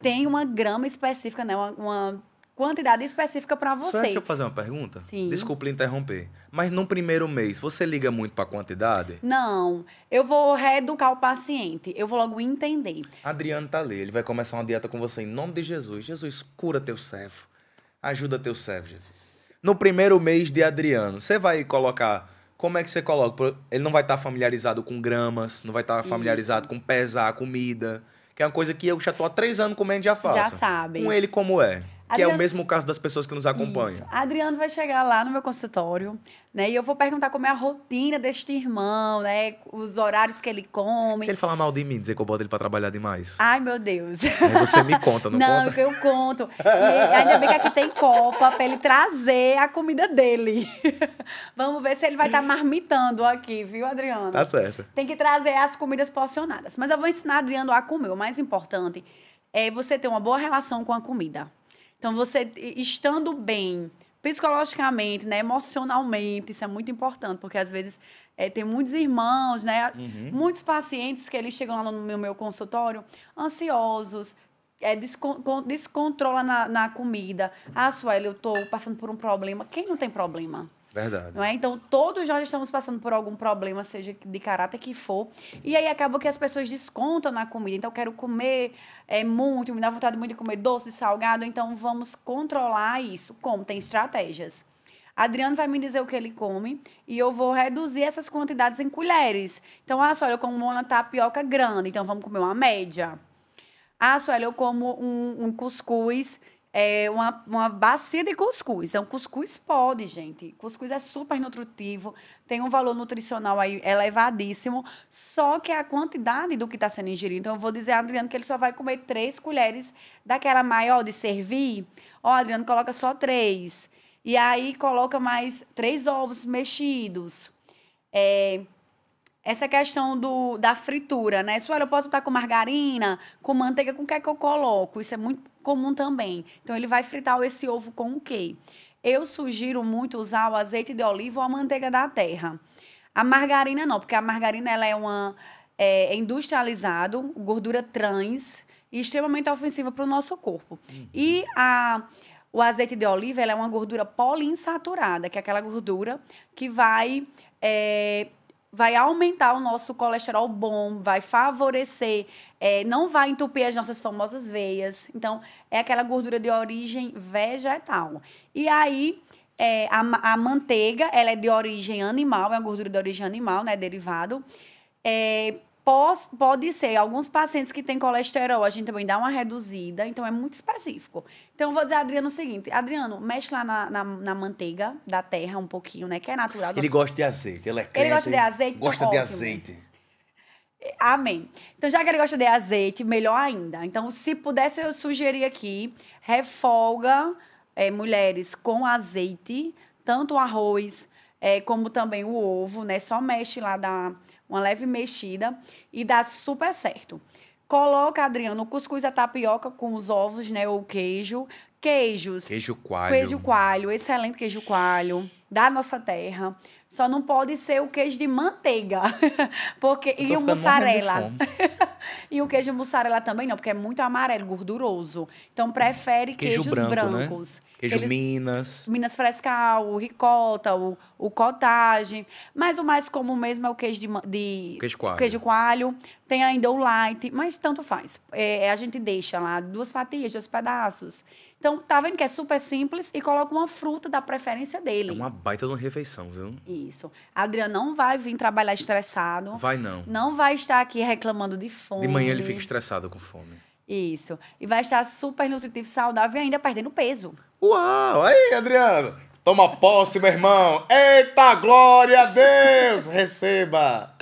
tem uma grama específica, né, uma, uma quantidade específica para você. Só deixa eu fazer uma pergunta. Sim. Desculpa interromper. Mas no primeiro mês, você liga muito para a quantidade? Não. Eu vou reeducar o paciente. Eu vou logo entender. Adriano tá ali. Ele vai começar uma dieta com você em nome de Jesus. Jesus, cura teu servo. Ajuda teu servo, Jesus. No primeiro mês de Adriano, você vai colocar como é que você coloca? Ele não vai estar tá familiarizado com gramas, não vai estar tá familiarizado Isso. com pesar, comida. Que é uma coisa que eu já tô há três anos comendo e já faço. Já sabe. Com ele, como é? Adriano... é o mesmo caso das pessoas que nos acompanham. Isso. Adriano vai chegar lá no meu consultório, né? E eu vou perguntar como é a rotina deste irmão, né? Os horários que ele come. Se ele falar mal de mim, dizer que eu boto ele para trabalhar demais. Ai, meu Deus. Aí você me conta, não, não conta? Não, eu conto. E ainda bem que aqui tem copa para ele trazer a comida dele. Vamos ver se ele vai estar tá marmitando aqui, viu, Adriano? Tá certo. Tem que trazer as comidas porcionadas. Mas eu vou ensinar Adriano a comer. O mais importante é você ter uma boa relação com a comida. Então, você estando bem psicologicamente, né, emocionalmente, isso é muito importante, porque às vezes é, tem muitos irmãos, né, uhum. muitos pacientes que eles chegam lá no meu, meu consultório ansiosos, é, descon descontrola na, na comida. Ah, Sueli, eu estou passando por um problema. Quem não tem problema? Verdade. É? Então, todos nós estamos passando por algum problema, seja de caráter que for. E aí acaba que as pessoas descontam na comida. Então, quero comer é, muito, me dá vontade muito de comer doce, salgado. Então, vamos controlar isso. Como? Tem estratégias. Adriano vai me dizer o que ele come e eu vou reduzir essas quantidades em colheres. Então, ah, só eu como uma tapioca grande, então vamos comer uma média. Ah, só eu como um, um cuscuz é, uma, uma bacia de cuscuz. é um cuscuz pode, gente. Cuscuz é super nutritivo, tem um valor nutricional aí elevadíssimo, só que a quantidade do que está sendo ingerido. Então, eu vou dizer a Adriano que ele só vai comer três colheres daquela maior de servir. Ó, oh, Adriano, coloca só três. E aí, coloca mais três ovos mexidos. É, essa questão do, da fritura, né? Se eu posso estar com margarina, com manteiga, com o que é que eu coloco? Isso é muito comum também. Então, ele vai fritar esse ovo com o quê? Eu sugiro muito usar o azeite de oliva ou a manteiga da terra. A margarina não, porque a margarina ela é uma é, é industrializado, gordura trans e extremamente ofensiva para o nosso corpo. Uhum. E a o azeite de oliva é uma gordura poliinsaturada, que é aquela gordura que vai é, vai aumentar o nosso colesterol bom, vai favorecer, é, não vai entupir as nossas famosas veias. Então, é aquela gordura de origem vegetal. E aí, é, a, a, manteiga, ela é de origem animal, é uma gordura de origem animal, né, derivado. É, Pode ser, alguns pacientes que têm colesterol, a gente também dá uma reduzida, então é muito específico. Então, eu vou dizer a Adriano o seguinte: Adriano, mexe lá na, na, na, manteiga da terra um pouquinho, né? Que é natural. Ele gosta de azeite, ele é crente, Ele gosta de azeite, Gosta ótimo. de azeite. Amém. Então, já que ele gosta de azeite, melhor ainda. Então, se pudesse, eu sugerir aqui: refolga é, mulheres com azeite, tanto o arroz é, como também o ovo, né? Só mexe lá da uma leve mexida e dá super certo. Coloca, Adriano, o cuscuz, a tapioca com os ovos, né? Ou queijo. Queijos. Queijo coalho. Queijo coalho, excelente queijo coalho da nossa terra. Só não pode ser o queijo de manteiga. porque e o mussarela. e o queijo mussarela também não, porque é muito amarelo, gorduroso. Então prefere queijo queijos branco, né? brancos. Né? Queijo Eles, Minas. Minas frescal, o ricota, o, o cottage. Mas o mais comum mesmo é o queijo de, de queijo, coalho. queijo Tem ainda o light, mas tanto faz. É, a gente deixa lá duas fatias, dois pedaços. Então, tá vendo que é super simples e coloca uma fruta da preferência dele. É uma baita de uma refeição, viu? Isso. Adriano não vai vir trabalhar estressado. Vai não. Não vai estar aqui reclamando de fome. De manhã ele fica estressado com fome. Isso. E vai estar super nutritivo, saudável e ainda perdendo peso. Uau! Aí, Adriano! Toma posse, meu irmão. Eita, glória a Deus! Receba!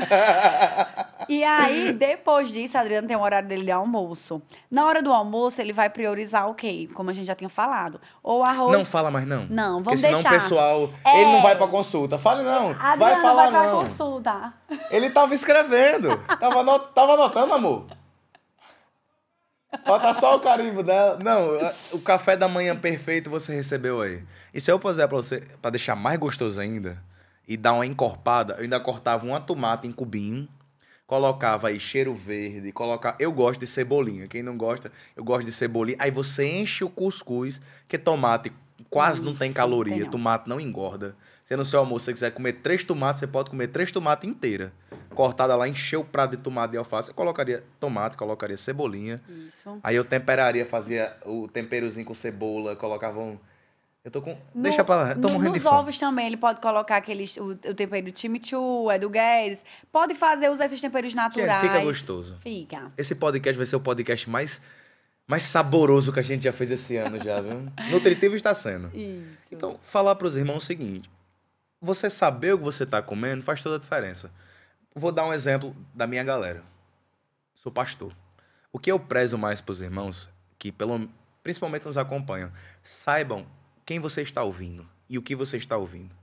E aí, depois disso, Adriano tem um horário dele de almoço. Na hora do almoço, ele vai priorizar o quê? Como a gente já tinha falado. Ou arroz. Não fala mais, não. Não, vamos senão deixar. senão pessoal. É... Ele não vai pra consulta. Fale, não. Adriano vai falar, vai pra não. consulta. Ele tava escrevendo. tava, not... tava anotando, amor. Falta só o carimbo dela. Não, o café da manhã perfeito você recebeu aí. E se eu puser pra você, pra deixar mais gostoso ainda, e dar uma encorpada, eu ainda cortava uma tomate em cubinho, colocava aí cheiro verde, coloca... Eu gosto de cebolinha. Quem não gosta, eu gosto de cebolinha. Aí você enche o cuscuz, que tomate quase Isso, não tem caloria, tem não. tomate não engorda. Se no seu almoço você quiser comer três tomates, você pode comer três tomates inteira cortada lá, encher o prato de tomate e alface. Eu colocaria tomate, colocaria cebolinha. Isso. Aí eu temperaria, fazia o temperozinho com cebola, colocava um... Eu tô com. No, Deixa pra lá. Tô no, morrendo nos de fome. ovos também, ele pode colocar aqueles, o, o tempero do chimichurri, é do Guedes. Pode fazer, usar esses temperos naturais. fica gostoso. Fica. Esse podcast vai ser o podcast mais, mais saboroso que a gente já fez esse ano, já, viu? Nutritivo está sendo. Isso. Então, falar pros irmãos o seguinte: você saber o que você está comendo faz toda a diferença. Vou dar um exemplo da minha galera. Sou pastor. O que eu prezo mais para os irmãos que pelo, principalmente nos acompanham, saibam quem você está ouvindo e o que você está ouvindo.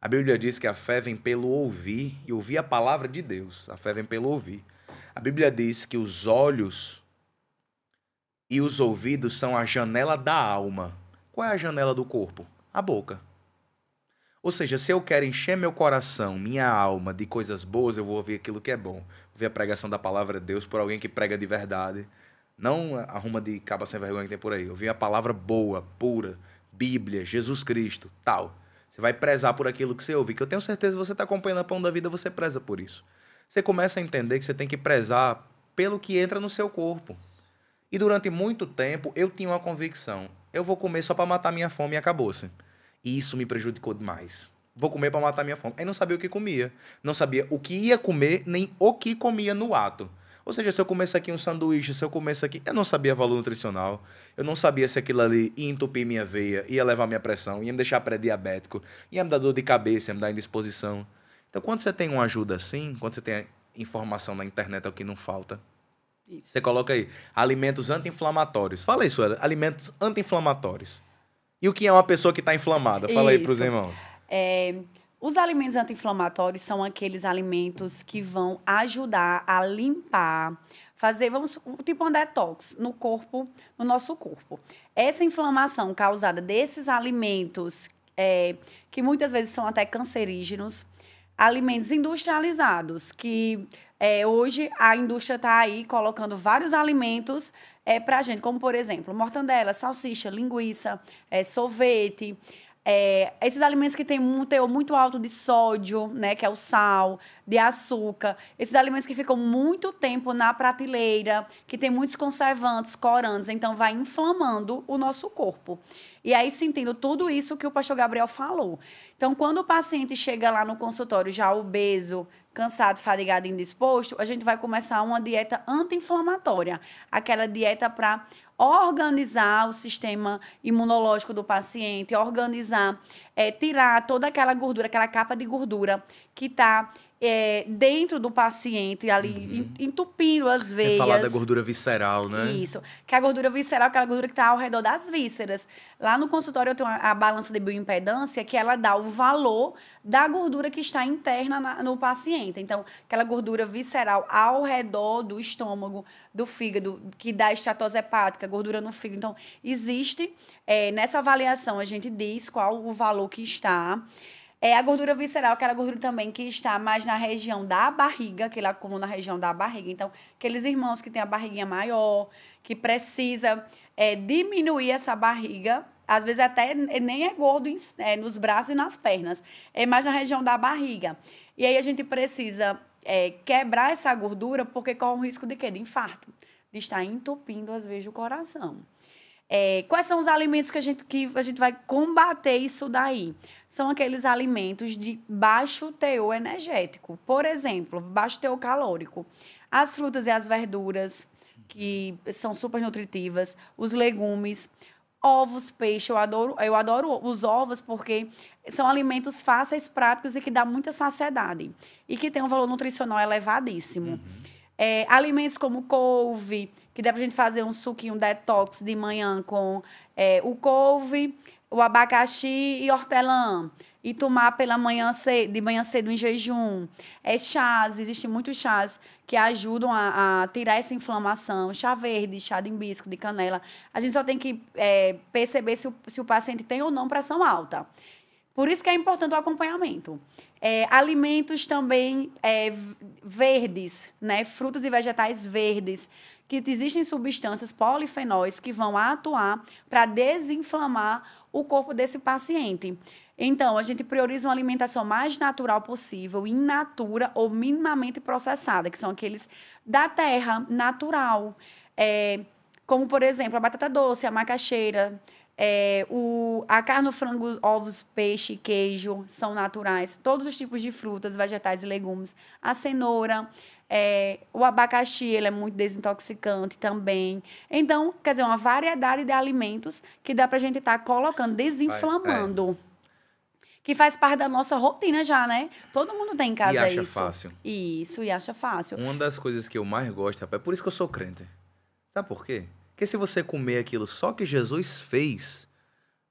A Bíblia diz que a fé vem pelo ouvir e ouvir a palavra de Deus. A fé vem pelo ouvir. A Bíblia diz que os olhos e os ouvidos são a janela da alma. Qual é a janela do corpo? A boca. Ou seja, se eu quero encher meu coração, minha alma de coisas boas, eu vou ouvir aquilo que é bom. Ouvir a pregação da palavra de Deus por alguém que prega de verdade. Não arruma de caba sem vergonha que tem por aí. Ouvir a palavra boa, pura, Bíblia, Jesus Cristo, tal. Você vai prezar por aquilo que você ouve, que eu tenho certeza que você está acompanhando a pão da vida, você preza por isso. Você começa a entender que você tem que prezar pelo que entra no seu corpo. E durante muito tempo eu tinha uma convicção: eu vou comer só para matar minha fome e acabou-se. E isso me prejudicou demais. Vou comer para matar minha fome. Aí não sabia o que comia. Não sabia o que ia comer, nem o que comia no ato. Ou seja, se eu comesse aqui um sanduíche, se eu comesse aqui. Eu não sabia valor nutricional. Eu não sabia se aquilo ali ia entupir minha veia, ia levar minha pressão, ia me deixar pré-diabético, ia me dar dor de cabeça, ia me dar indisposição. Então, quando você tem uma ajuda assim, quando você tem informação na internet, é o que não falta. Isso. Você coloca aí alimentos anti-inflamatórios. Fala isso, Ela. Alimentos anti-inflamatórios. E o que é uma pessoa que está inflamada? Fala Isso. aí para os irmãos. É, os alimentos anti-inflamatórios são aqueles alimentos que vão ajudar a limpar, fazer, vamos, tipo um detox no corpo, no nosso corpo. Essa inflamação causada desses alimentos, é, que muitas vezes são até cancerígenos, alimentos industrializados, que é, hoje a indústria está aí colocando vários alimentos é, para a gente, como por exemplo, mortandela, salsicha, linguiça, é, sorvete. É, esses alimentos que têm um teor muito alto de sódio, né, que é o sal, de açúcar, esses alimentos que ficam muito tempo na prateleira, que tem muitos conservantes, corantes, então vai inflamando o nosso corpo. E aí sentindo tudo isso que o pastor Gabriel falou. Então, quando o paciente chega lá no consultório já obeso, cansado, fadigado, indisposto, a gente vai começar uma dieta anti-inflamatória, aquela dieta para organizar o sistema imunológico do paciente, organizar, é, tirar toda aquela gordura, aquela capa de gordura que está é, dentro do paciente, ali, uhum. entupindo as veias. É falar da gordura visceral, né? Isso. Que a gordura visceral é aquela gordura que está ao redor das vísceras. Lá no consultório eu tenho a, a, balança de bioimpedância, que ela dá o valor da gordura que está interna na, no paciente. Então, aquela gordura visceral ao redor do estômago, do fígado, que dá estatose hepática, gordura no fígado. Então, existe, é, nessa avaliação, a gente diz qual o valor que está. É a gordura visceral, que era gordura também que está mais na região da barriga, que ele acumula na região da barriga. Então, aqueles irmãos que têm a barriguinha maior, que precisa é, diminuir essa barriga, às vezes até nem é gordo é, nos braços e nas pernas, é mais na região da barriga. E aí a gente precisa é, quebrar essa gordura, porque corre o risco de quê? De infarto, de estar entupindo, às vezes, o coração. É, quais são os alimentos que a, gente, que a gente vai combater isso daí? São aqueles alimentos de baixo teor energético. Por exemplo, baixo teor calórico. As frutas e as verduras, que são super nutritivas. Os legumes. Ovos, peixe, eu adoro, eu adoro os ovos porque são alimentos fáceis, práticos e que dá muita saciedade. E que tem um valor nutricional elevadíssimo. Uhum. É, alimentos como couve, que dá pra gente fazer um suquinho detox de manhã com é, o couve, o abacaxi e hortelã. E tomar pela manhã cedo, de manhã cedo em jejum. É chás, existem muitos chás que ajudam a, a tirar essa inflamação. Chá verde, chá de hibisco, de canela. A gente só tem que é, perceber se o, se o paciente tem ou não pressão alta. Por isso que é importante o acompanhamento. É, alimentos também é, verdes, né? frutas e vegetais verdes, que existem substâncias polifenóis que vão atuar para desinflamar o corpo desse paciente. Então, a gente prioriza uma alimentação mais natural possível, in natura ou minimamente processada, que são aqueles da terra natural. É, como, por exemplo, a batata doce, a macaxeira, é, o, a carne, frango, ovos, peixe, queijo são naturais. Todos os tipos de frutas, vegetais e legumes. A cenoura, é, o abacaxi, ele é muito desintoxicante também. Então, quer dizer, uma variedade de alimentos que dá para a gente estar tá colocando, é. desinflamando. É. Que faz parte da nossa rotina já, né? Todo mundo tem em casa isso. E acha isso. fácil. Isso, e acha fácil. Uma das coisas que eu mais gosto, rapaz, é por isso que eu sou crente. Sabe por quê? Porque se você comer aquilo só que Jesus fez,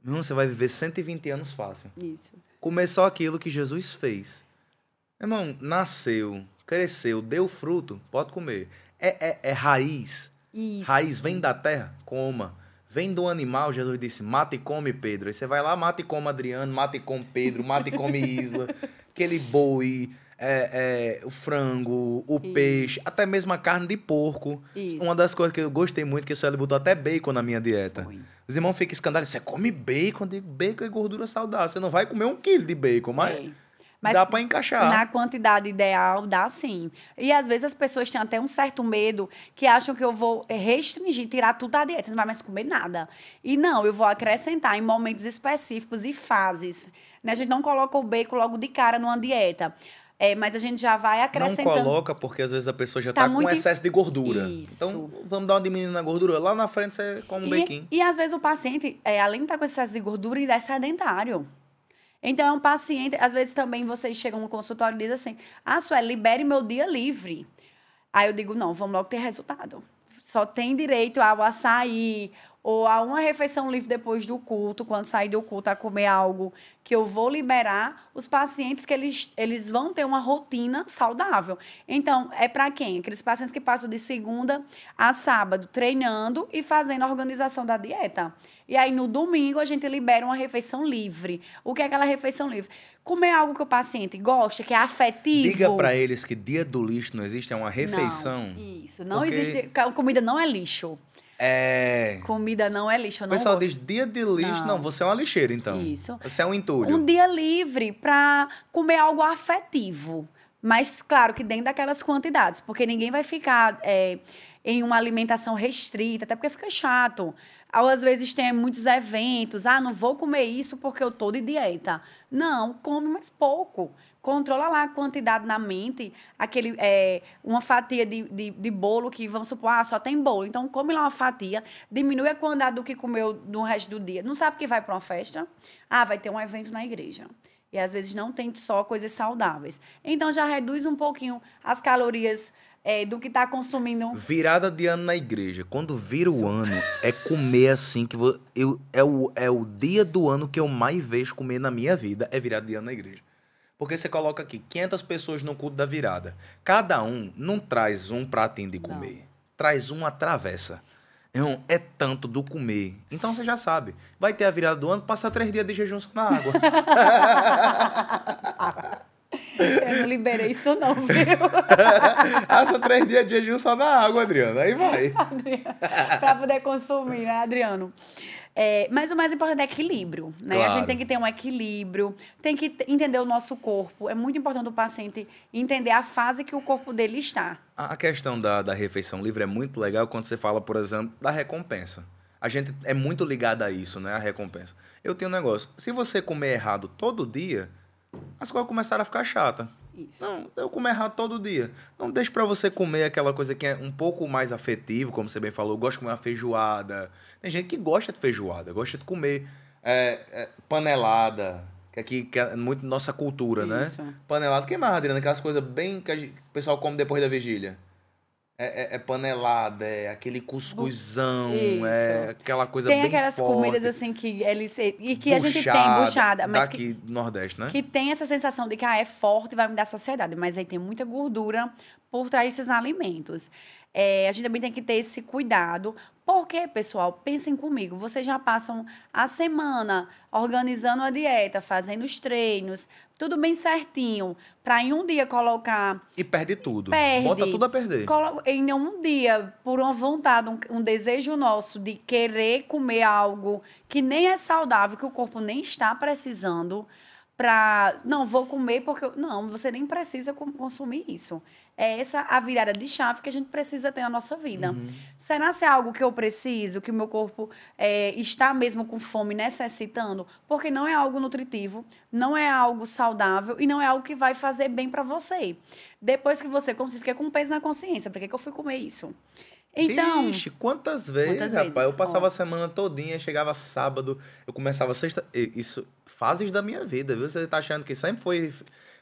meu hum, você vai viver 120 anos fácil. Isso. Comer só aquilo que Jesus fez. Irmão, nasceu, cresceu, deu fruto, pode comer. É, é, é raiz. Isso. Raiz vem da terra, coma. Vem do animal, Jesus disse, mata e come, Pedro. Aí você vai lá, mata e come Adriano, mata e come Pedro, mata e come Isla, aquele boi, é, é, o frango, o Isso. peixe, até mesmo a carne de porco. Isso. Uma das coisas que eu gostei muito, que a Sueli botou até bacon na minha dieta. Foi. Os irmãos ficam escandalizados. Você come bacon? Eu digo, bacon é gordura saudável. Você não vai comer um quilo de bacon, mas... É. Mas dá para encaixar. Na quantidade ideal, dá sim. E às vezes as pessoas têm até um certo medo que acham que eu vou restringir, tirar tudo da dieta, não vai mais comer nada. E não, eu vou acrescentar em momentos específicos e fases. Né? A gente não coloca o bacon logo de cara numa dieta. É, mas a gente já vai acrescentando. Não coloca, porque às vezes a pessoa já tá, tá muito... com excesso de gordura. Isso. Então, vamos dar uma diminuída na gordura. Lá na frente você come um bequim. E às vezes o paciente, é, além de estar tá com excesso de gordura, ele é sedentário. Então, é um paciente. Às vezes também vocês chegam no consultório e dizem assim: Ah, Sué, libere meu dia livre. Aí eu digo: Não, vamos logo ter resultado. Só tem direito ao açaí, ou a uma refeição livre depois do culto, quando sair do culto a comer algo que eu vou liberar, os pacientes que eles, eles vão ter uma rotina saudável. Então, é para quem? Aqueles pacientes que passam de segunda a sábado treinando e fazendo a organização da dieta. E aí no domingo a gente libera uma refeição livre. O que é aquela refeição livre? Comer algo que o paciente gosta, que é afetivo. Diga para eles que dia do lixo não existe, é uma refeição. Não, isso, não porque... existe, comida não é lixo. É. Comida não é lixo, não O pessoal gosto. diz dia de lixo. Não. não. você é uma lixeira, então. Isso. Você é um entulho. Um dia livre para comer algo afetivo. Mas, claro, que dentro daquelas quantidades, porque ninguém vai ficar é, em uma alimentação restrita, até porque fica chato. Às vezes tem muitos eventos, ah, não vou comer isso porque eu tô de dieta. Não, come mais pouco controla lá a quantidade na mente, aquele, é, uma fatia de, de, de, bolo que, vamos supor, ah, só tem bolo. Então, come lá uma fatia, diminui a quantidade do que comeu no resto do dia. Não sabe que vai para uma festa? Ah, vai ter um evento na igreja. E às vezes não tem só coisas saudáveis. Então, já reduz um pouquinho as calorias é, do que está consumindo. Virada de ano na igreja. Quando vira Isso. o ano, é comer assim que vou, eu, é, o, é o dia do ano que eu mais vejo comer na minha vida, é virada de ano na igreja. Porque você coloca aqui 500 pessoas no culto da virada. Cada um não traz um pratinho de comer. Não. Traz uma travessa. é tanto do comer. Então você já sabe. Vai ter a virada do ano, passar três dias de jejum só na água. Eu não liberei isso não, viu? Passa três dias de jejum só na água, Adriano. Aí vai. Adriano, pra poder consumir, né, Adriano? É, mas o mais importante é equilíbrio, né? Claro. A gente tem que ter um equilíbrio, tem que entender o nosso corpo. É muito importante o paciente entender a fase que o corpo dele está. A questão da, da refeição livre é muito legal quando você fala, por exemplo, da recompensa. A gente é muito ligado a isso, né? A recompensa. Eu tenho um negócio. Se você comer errado todo dia, as coisas começaram a ficar chata. Isso. Não, eu como errado todo dia. Não deixe para você comer aquela coisa que é um pouco mais afetivo, como você bem falou. Eu gosto de comer uma feijoada. Tem gente que gosta de feijoada, gosta de comer é, é, panelada. Que é aqui que é muito nossa cultura, né? Isso. né? Panelada. O que mais, Adriana? Aquelas coisas bem que gente, o pessoal come depois da vigília. É, é, é, panelada, é aquele cuscuzão, é Isso. é aquela coisa tem bem forte. Tem aquelas comidas assim que eles e que buchada, a gente tem buchada, mas daqui que, do Nordeste, né? Que tem essa sensação de que ah, é forte e vai me dar saciedade, mas aí tem muita gordura por trás desses alimentos. É, a gente também tem que ter esse cuidado, porque, pessoal, pensem comigo, vocês já passam a semana organizando a dieta, fazendo os treinos, tudo bem certinho, para em um dia colocar... E perde tudo. Perde. Bota tudo a perder. Colo... Em um dia, por uma vontade, um, um desejo nosso de querer comer algo que nem é saudável, que o corpo nem está precisando, para não vou comer porque não você nem precisa consumir isso é essa a virada de chave que a gente precisa ter na nossa vida. Uhum. Será se é algo que eu preciso, que o meu corpo é, está mesmo com fome, necessitando? Porque não é algo nutritivo, não é algo saudável e não é algo que vai fazer bem para você. Depois que você, como se fica com peso na consciência, por que, que eu fui comer isso? Então. quantas vezes, quantas rapaz? Eu passava a semana todinha, chegava sábado, eu começava sexta. Isso, fases da minha vida, viu? Você tá achando que sempre foi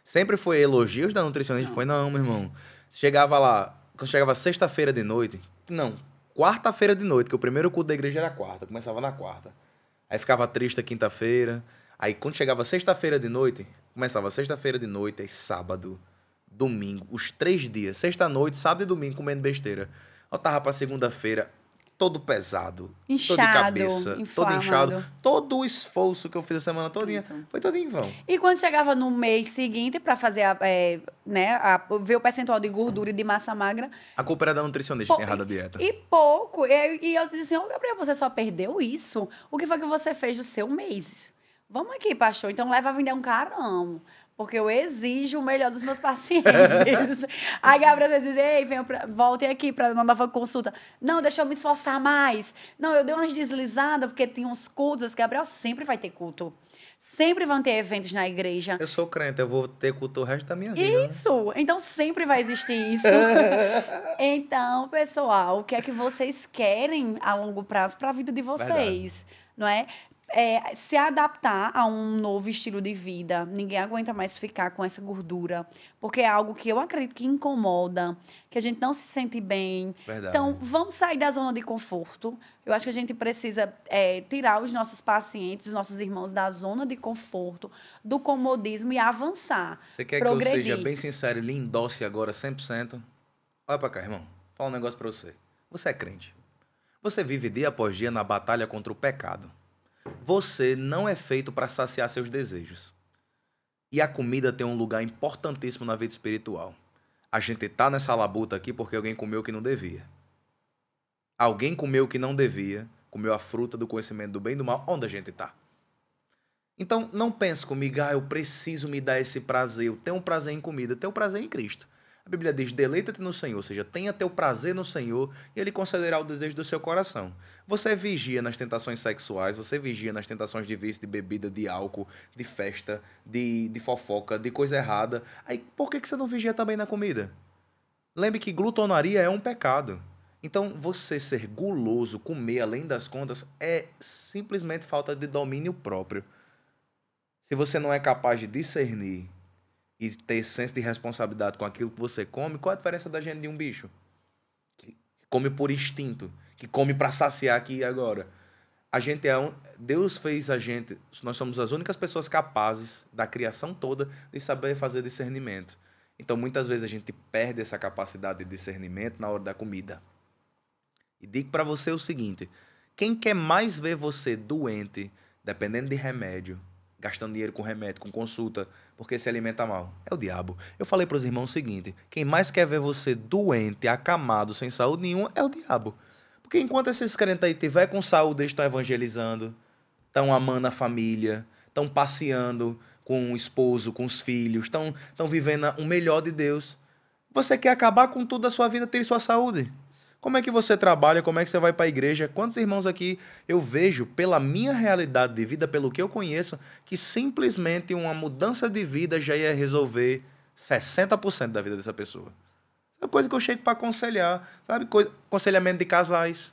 Sempre foi elogios da nutricionista? Não. Foi, não, meu irmão. Chegava lá, quando chegava sexta-feira de noite, não, quarta-feira de noite, que o primeiro culto da igreja era quarta, começava na quarta. Aí ficava triste quinta-feira. Aí quando chegava sexta-feira de noite, começava sexta-feira de noite, aí sábado, domingo, os três dias, sexta-noite, sábado e domingo, comendo besteira. Eu tava pra segunda-feira, todo pesado, inchado, todo de cabeça, inflamado. todo inchado. Todo o esforço que eu fiz a semana todinha Isso. foi todo em vão. E quando chegava no mês seguinte para fazer a, é, né, a, ver o percentual de gordura e de massa magra, a culpa era da nutricionista pô, errada a dieta. E, e pouco. E, e eu disse assim: "Ô oh, Gabriel, você só perdeu isso? O que foi que você fez no seu mês?" Vamos aqui, pastor. Então leva a vender é um carão. Porque eu exijo o melhor dos meus pacientes. Aí Gabriela diz, ei, venham pra, voltem aqui para uma nova consulta. Não, deixa eu me esforçar mais. Não, eu dei umas deslizadas, porque tem uns cultos. Gabriel sempre vai ter culto. Sempre vão ter eventos na igreja. Eu sou crente, eu vou ter culto o resto da minha vida. Né? Isso! Né? Então sempre vai existir isso. então, pessoal, o que é que vocês querem a longo prazo para a vida de vocês? Verdade. Não é? é, se adaptar a um novo estilo de vida. Ninguém aguenta mais ficar com essa gordura, porque é algo que eu acredito que incomoda, que a gente não se sente bem. Verdade. Então, vamos sair da zona de conforto. Eu acho que a gente precisa é, tirar os nossos pacientes, os nossos irmãos da zona de conforto, do comodismo e avançar. Você quer progredir. que eu seja bem sincero e lhe endosse agora 100%? Olha pra cá, irmão. Fala um negócio pra você. Você é crente. Você vive dia após dia na batalha contra o pecado. Você não é feito para saciar seus desejos. E a comida tem um lugar importantíssimo na vida espiritual. A gente tá nessa labuta aqui porque alguém comeu o que não devia. Alguém comeu o que não devia, comeu a fruta do conhecimento do bem e do mal, onde a gente tá? Então, não pense comigo, ah, eu preciso me dar esse prazer. Eu tenho um prazer em comida, eu tenho um prazer em Cristo. A Bíblia diz: deleita-te no Senhor, ou seja, tenha teu prazer no Senhor, e Ele concederá o desejo do seu coração. Você vigia nas tentações sexuais, você vigia nas tentações de vício, de bebida, de álcool, de festa, de, de fofoca, de coisa errada. Aí por que, que você não vigia também na comida? Lembre que glutonaria é um pecado. Então, você ser guloso, comer além das contas, é simplesmente falta de domínio próprio. Se você não é capaz de discernir e ter senso de responsabilidade com aquilo que você come, qual a diferença da gente de um bicho? Que come por instinto, que come para saciar aqui e agora. A gente é um, Deus fez a gente, nós somos as únicas pessoas capazes da criação toda de saber fazer discernimento. Então muitas vezes a gente perde essa capacidade de discernimento na hora da comida. E digo para você o seguinte: quem quer mais ver você doente, dependendo de remédio, gastando dinheiro com remédio, com consulta, porque se alimenta mal. É o diabo. Eu falei para os irmãos o seguinte: quem mais quer ver você doente, acamado, sem saúde nenhuma, é o diabo. Porque enquanto esses crentes aí estiverem com saúde, eles estão evangelizando, estão amando a família, estão passeando com o esposo, com os filhos, estão vivendo o melhor de Deus. Você quer acabar com tudo da sua vida, ter sua saúde. Como é que você trabalha? Como é que você vai para a igreja? Quantos irmãos aqui eu vejo, pela minha realidade de vida, pelo que eu conheço, que simplesmente uma mudança de vida já ia resolver 60% da vida dessa pessoa? É coisa que eu chego para aconselhar, sabe? aconselhamento de casais.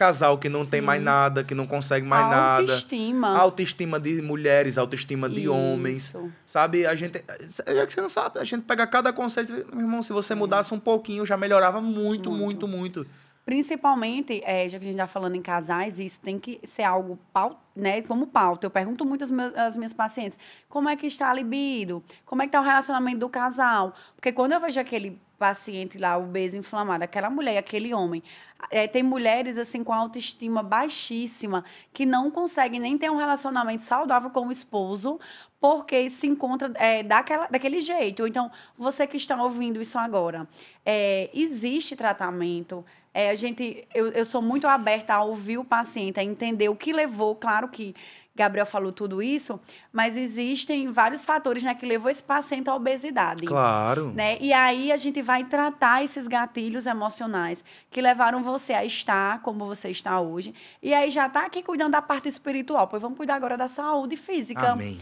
Casal que não Sim. tem mais nada, que não consegue mais autoestima. nada. Autoestima. Autoestima de mulheres, autoestima de Isso. homens. Sabe? A gente. Já é que você não sabe, a gente pega cada conceito. Meu irmão, se você mudasse um pouquinho, já melhorava muito, muito, muito. muito. Principalmente, é, já que a gente está falando em casais, isso tem que ser algo pautado né, como pauta. Eu pergunto muito às, às minhas pacientes como é que está a libido, como é que está o relacionamento do casal. Porque quando eu vejo aquele paciente lá, obesa, inflamada, aquela mulher aquele homem. É, tem mulheres assim com autoestima baixíssima que não conseguem nem ter um relacionamento saudável com o esposo porque se encontra é, daquela, daquele jeito. Então, você que está ouvindo isso agora, é, existe tratamento. É, a gente, eu, eu sou muito aberta a ouvir o paciente, a entender o que levou, claro que Gabriel falou tudo isso, mas existem vários fatores né, que levou esse paciente à obesidade. Claro. Né? E aí a gente vai tratar esses gatilhos emocionais que levaram você a estar como você está hoje. E aí já está aqui cuidando da parte espiritual, pois vamos cuidar agora da saúde física. Amém.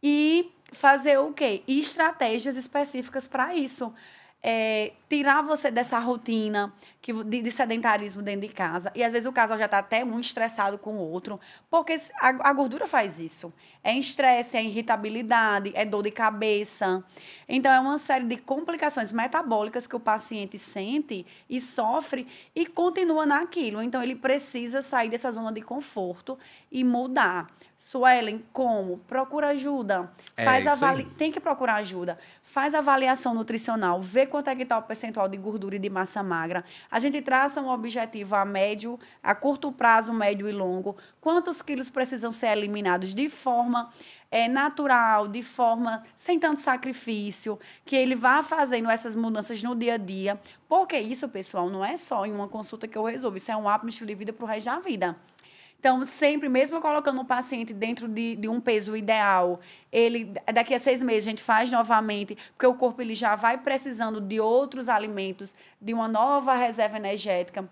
E fazer o quê? Estratégias específicas para isso. É, tirar você dessa rotina, que, de, de sedentarismo dentro de casa. E às vezes o casal já está até um estressado com o outro, porque a, a gordura faz isso. É estresse, é irritabilidade, é dor de cabeça. Então, é uma série de complicações metabólicas que o paciente sente e sofre e continua naquilo. Então, ele precisa sair dessa zona de conforto e mudar. Suelen, como? Procura ajuda. É, avali... Tem que procurar ajuda. Faz avaliação nutricional, vê quanto é que está o percentual de gordura e de massa magra. A gente traça um objetivo a médio, a curto prazo, médio e longo. Quantos quilos precisam ser eliminados de forma é, natural, de forma sem tanto sacrifício, que ele vá fazendo essas mudanças no dia a dia. Porque isso, pessoal, não é só em uma consulta que eu resolvo. Isso é um hábito, de vida para o resto da vida. Então, sempre, mesmo colocando o paciente dentro de, de um peso ideal, ele daqui a seis meses a gente faz novamente, porque o corpo ele já vai precisando de outros alimentos, de uma nova reserva energética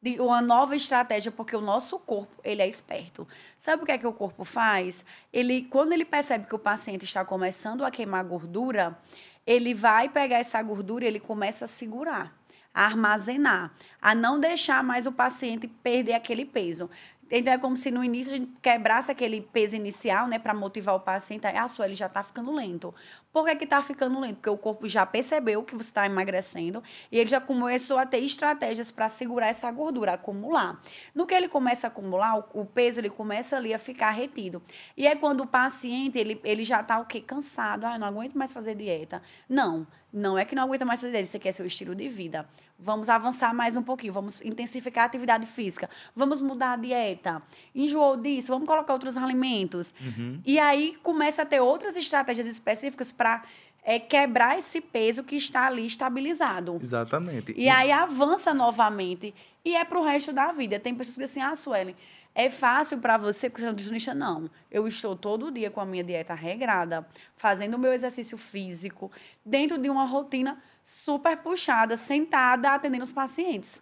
de uma nova estratégia, porque o nosso corpo, ele é esperto. Sabe o que é que o corpo faz? Ele, quando ele percebe que o paciente está começando a queimar gordura, ele vai pegar essa gordura e ele começa a segurar, a armazenar, a não deixar mais o paciente perder aquele peso. Então é como se no início a gente quebrasse aquele peso inicial, né, para motivar o paciente. Ah, sua, ele já está ficando lento. Por que está ficando lento? Porque o corpo já percebeu que você está emagrecendo e ele já começou a ter estratégias para segurar essa gordura, acumular. No que ele começa a acumular, o, peso ele começa ali a ficar retido. E é quando o paciente ele, ele já está o quê? Cansado. Ah, não aguento mais fazer dieta. Não. Não é que não aguenta mais fazer isso, isso aqui é seu estilo de vida. Vamos avançar mais um pouquinho, vamos intensificar a atividade física, vamos mudar a dieta. Enjoou disso, vamos colocar outros alimentos. Uhum. E aí começa a ter outras estratégias específicas para é quebrar esse peso que está ali estabilizado. Exatamente. E, e... aí avança novamente. E é para o resto da vida. Tem pessoas que dizem assim, ah, Suelen, é fácil para você, porque você é nutricionista? Não. Eu estou todo dia com a minha dieta regrada, fazendo o meu exercício físico, dentro de uma rotina super puxada, sentada, atendendo os pacientes.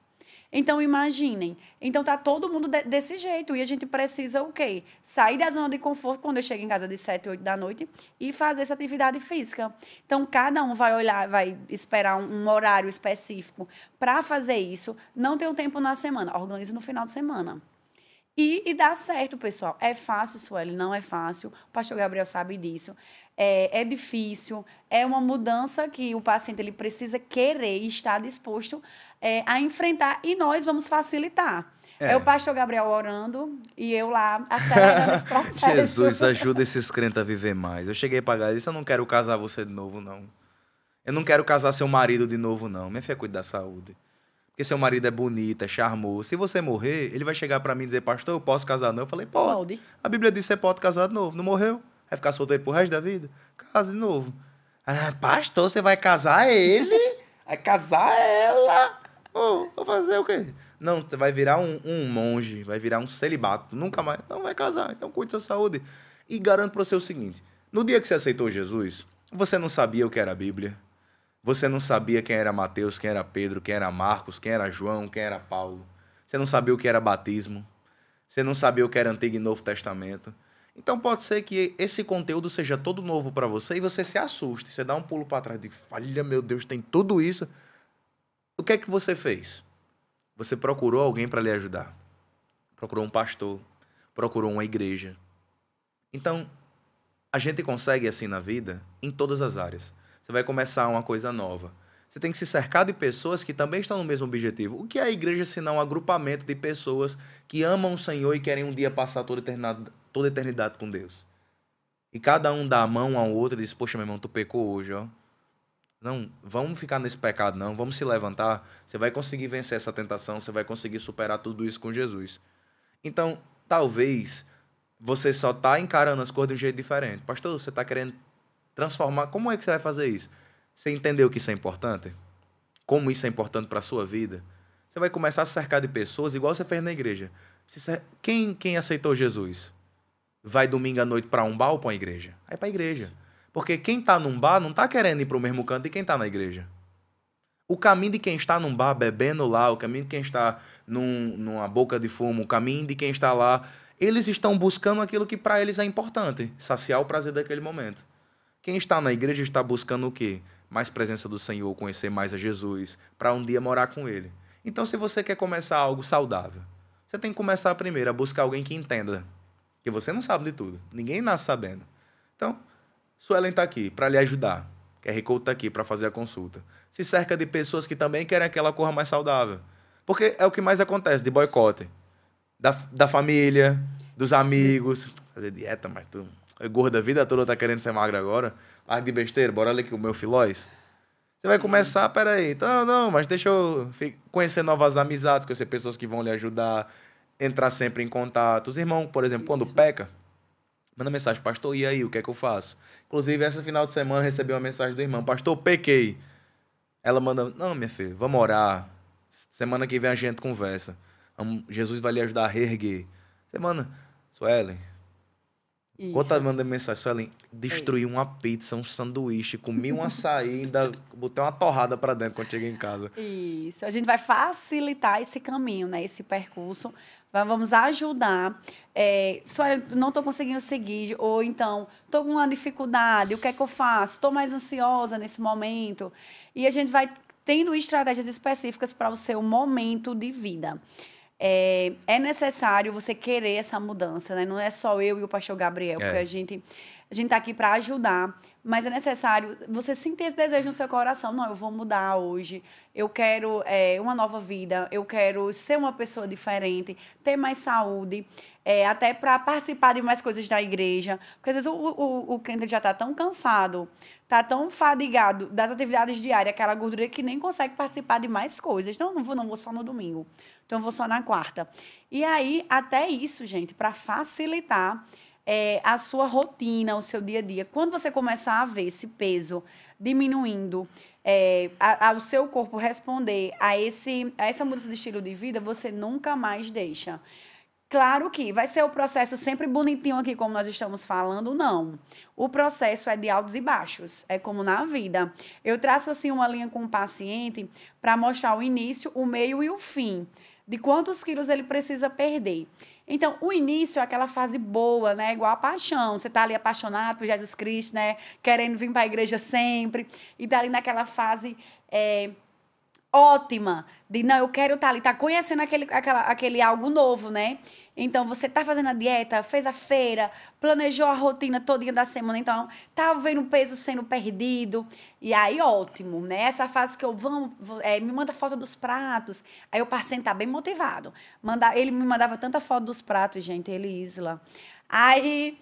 Então, imaginem. Então, tá todo mundo de, desse jeito. E a gente precisa o quê? Sair da zona de conforto quando eu chego em casa de 7, 8 da noite e fazer essa atividade física. Então, cada um vai olhar, vai esperar um, um horário específico para fazer isso. Não tem um tempo na semana. Organiza no final de semana. E, e dá certo, pessoal. É fácil, Sueli, não é fácil. O pastor Gabriel sabe disso. É, é difícil, é uma mudança que o paciente ele precisa querer e estar disposto é, a enfrentar e nós vamos facilitar. É. é. o pastor Gabriel orando e eu lá acelerando Jesus, ajuda esses crentes a viver mais. Eu cheguei pra galera e disse, eu não quero casar você de novo, não. Eu não quero casar seu marido de novo, não. Minha filha cuida da saúde porque seu marido é bonito, é charmoso. Se você morrer, ele vai chegar para mim e dizer, pastor, eu posso casar de novo? Eu falei, pode. A Bíblia diz que você pode casar de novo. Não morreu? Vai ficar solteiro pro resto da vida? Casa de novo. Ah, pastor, você vai casar ele? vai casar ela? vou fazer o quê? Não, você vai virar um, um, monge, vai virar um celibato. Nunca mais. Não vai casar. Então cuide da sua saúde. E garanto para você o seguinte: no dia que você aceitou Jesus, você não sabia o que era a Bíblia. Você não sabia quem era Mateus, quem era Pedro, quem era Marcos, quem era João, quem era Paulo. Você não sabia o que era batismo. Você não sabia o que era Antigo e Novo Testamento. Então pode ser que esse conteúdo seja todo novo para você e você se assuste, você dá um pulo para trás e fala: meu Deus, tem tudo isso. O que é que você fez? Você procurou alguém para lhe ajudar. Procurou um pastor, procurou uma igreja. Então, a gente consegue assim na vida em todas as áreas você vai começar uma coisa nova. Você tem que se cercar de pessoas que também estão no mesmo objetivo. O que é a igreja não um agrupamento de pessoas que amam o Senhor e querem um dia passar toda eternidade, toda eternidade com Deus? E cada um dá a mão ao outro e diz: Poxa, meu irmão, tu pecou hoje, ó. Não, vamos ficar nesse pecado, não. Vamos se levantar. Você vai conseguir vencer essa tentação. Você vai conseguir superar tudo isso com Jesus. Então, talvez você só tá encarando as coisas de um jeito diferente. Pastor, você tá querendo transformar. Como é que você vai fazer isso? Você entendeu que isso é importante? Como isso é importante para a sua vida? Você vai começar a se cercar de pessoas igual você fez na igreja. Quem, quem aceitou Jesus? Vai domingo à noite para um bar ou para a igreja? Aí para a igreja. Porque quem está num bar não está querendo ir para o mesmo canto de quem está na igreja. O caminho de quem está num bar bebendo lá, o caminho de quem está num, numa boca de fumo, o caminho de quem está lá, eles estão buscando aquilo que para eles é importante, saciar o prazer daquele momento. Quem está na igreja está buscando o quê? Mais presença do Senhor, conhecer mais a Jesus, para um dia morar com Ele. Então, se você quer começar algo saudável, você tem que começar primeiro a buscar alguém que entenda. Porque você não sabe de tudo. Ninguém nasce sabendo. Então, Suelen está aqui para lhe ajudar. QR Code está aqui para fazer a consulta. Se cerca de pessoas que também querem aquela cor mais saudável. Porque é o que mais acontece de boicote. Da, da família, dos amigos. Fazer dieta, mas tu gorda a vida toda, tá querendo ser magra agora. Ah, de besteira, bora ler aqui o meu filóis. Você vai começar, peraí, não, não, mas deixa eu conhecer novas amizades, conhecer pessoas que vão lhe ajudar, entrar sempre em contato. Os irmãos, por exemplo, quando peca, manda mensagem, pastor, e aí, o que é que eu faço? Inclusive, essa final de semana recebi uma mensagem do irmão, pastor, pequei. Ela manda, não, minha filha, vamos orar. Semana que vem a gente conversa. Jesus vai lhe ajudar a reerguer. Semana, Suelen, isso. Quando tá mandando mensagem, Suelen, destruí uma pizza, um sanduíche, comi um açaí, ainda botei uma torrada para dentro quando cheguei em casa. Isso. A gente vai facilitar esse caminho, né? Esse percurso. Vamos ajudar. É, Suelen, não estou conseguindo seguir, ou então, estou com uma dificuldade, o que é que eu faço? Estou mais ansiosa nesse momento. E a gente vai tendo estratégias específicas para o seu momento de vida é, é necessário você querer essa mudança, né? Não é só eu e o pastor Gabriel, é. porque a gente a gente está aqui para ajudar, mas é necessário você sentir esse desejo no seu coração. Não, eu vou mudar hoje, eu quero é, uma nova vida, eu quero ser uma pessoa diferente, ter mais saúde, é, até para participar de mais coisas da igreja. Porque às vezes o, o, o crente já está tão cansado, está tão fadigado das atividades diárias, aquela gordura que nem consegue participar de mais coisas. Então, não vou, não vou só no domingo, então eu vou só na quarta. E aí, até isso, gente, para facilitar é, a sua rotina, o seu dia a dia. Quando você começar a ver esse peso diminuindo, é, o seu corpo responder a, esse, a essa mudança de estilo de vida, você nunca mais deixa. Claro que vai ser o processo sempre bonitinho aqui, como nós estamos falando, não. O processo é de altos e baixos, é como na vida. Eu traço assim uma linha com o paciente para mostrar o início, o meio e o fim, de quantos quilos ele precisa perder. Então, o início é aquela fase boa, né? Igual a paixão. Você está ali apaixonado por Jesus Cristo, né? Querendo vir para a igreja sempre. E está ali naquela fase é, ótima, de não, eu quero estar tá ali, tá conhecendo aquele, aquela, aquele algo novo, né? Então, você tá fazendo a dieta, fez a feira, planejou a rotina todinha da semana, então, tá vendo o peso sendo perdido, e aí, ótimo, né? Essa fase que eu, vou, é, me manda foto dos pratos, aí o paciente tá bem motivado. Manda, ele me mandava tanta foto dos pratos, gente, ele, Isla. Aí,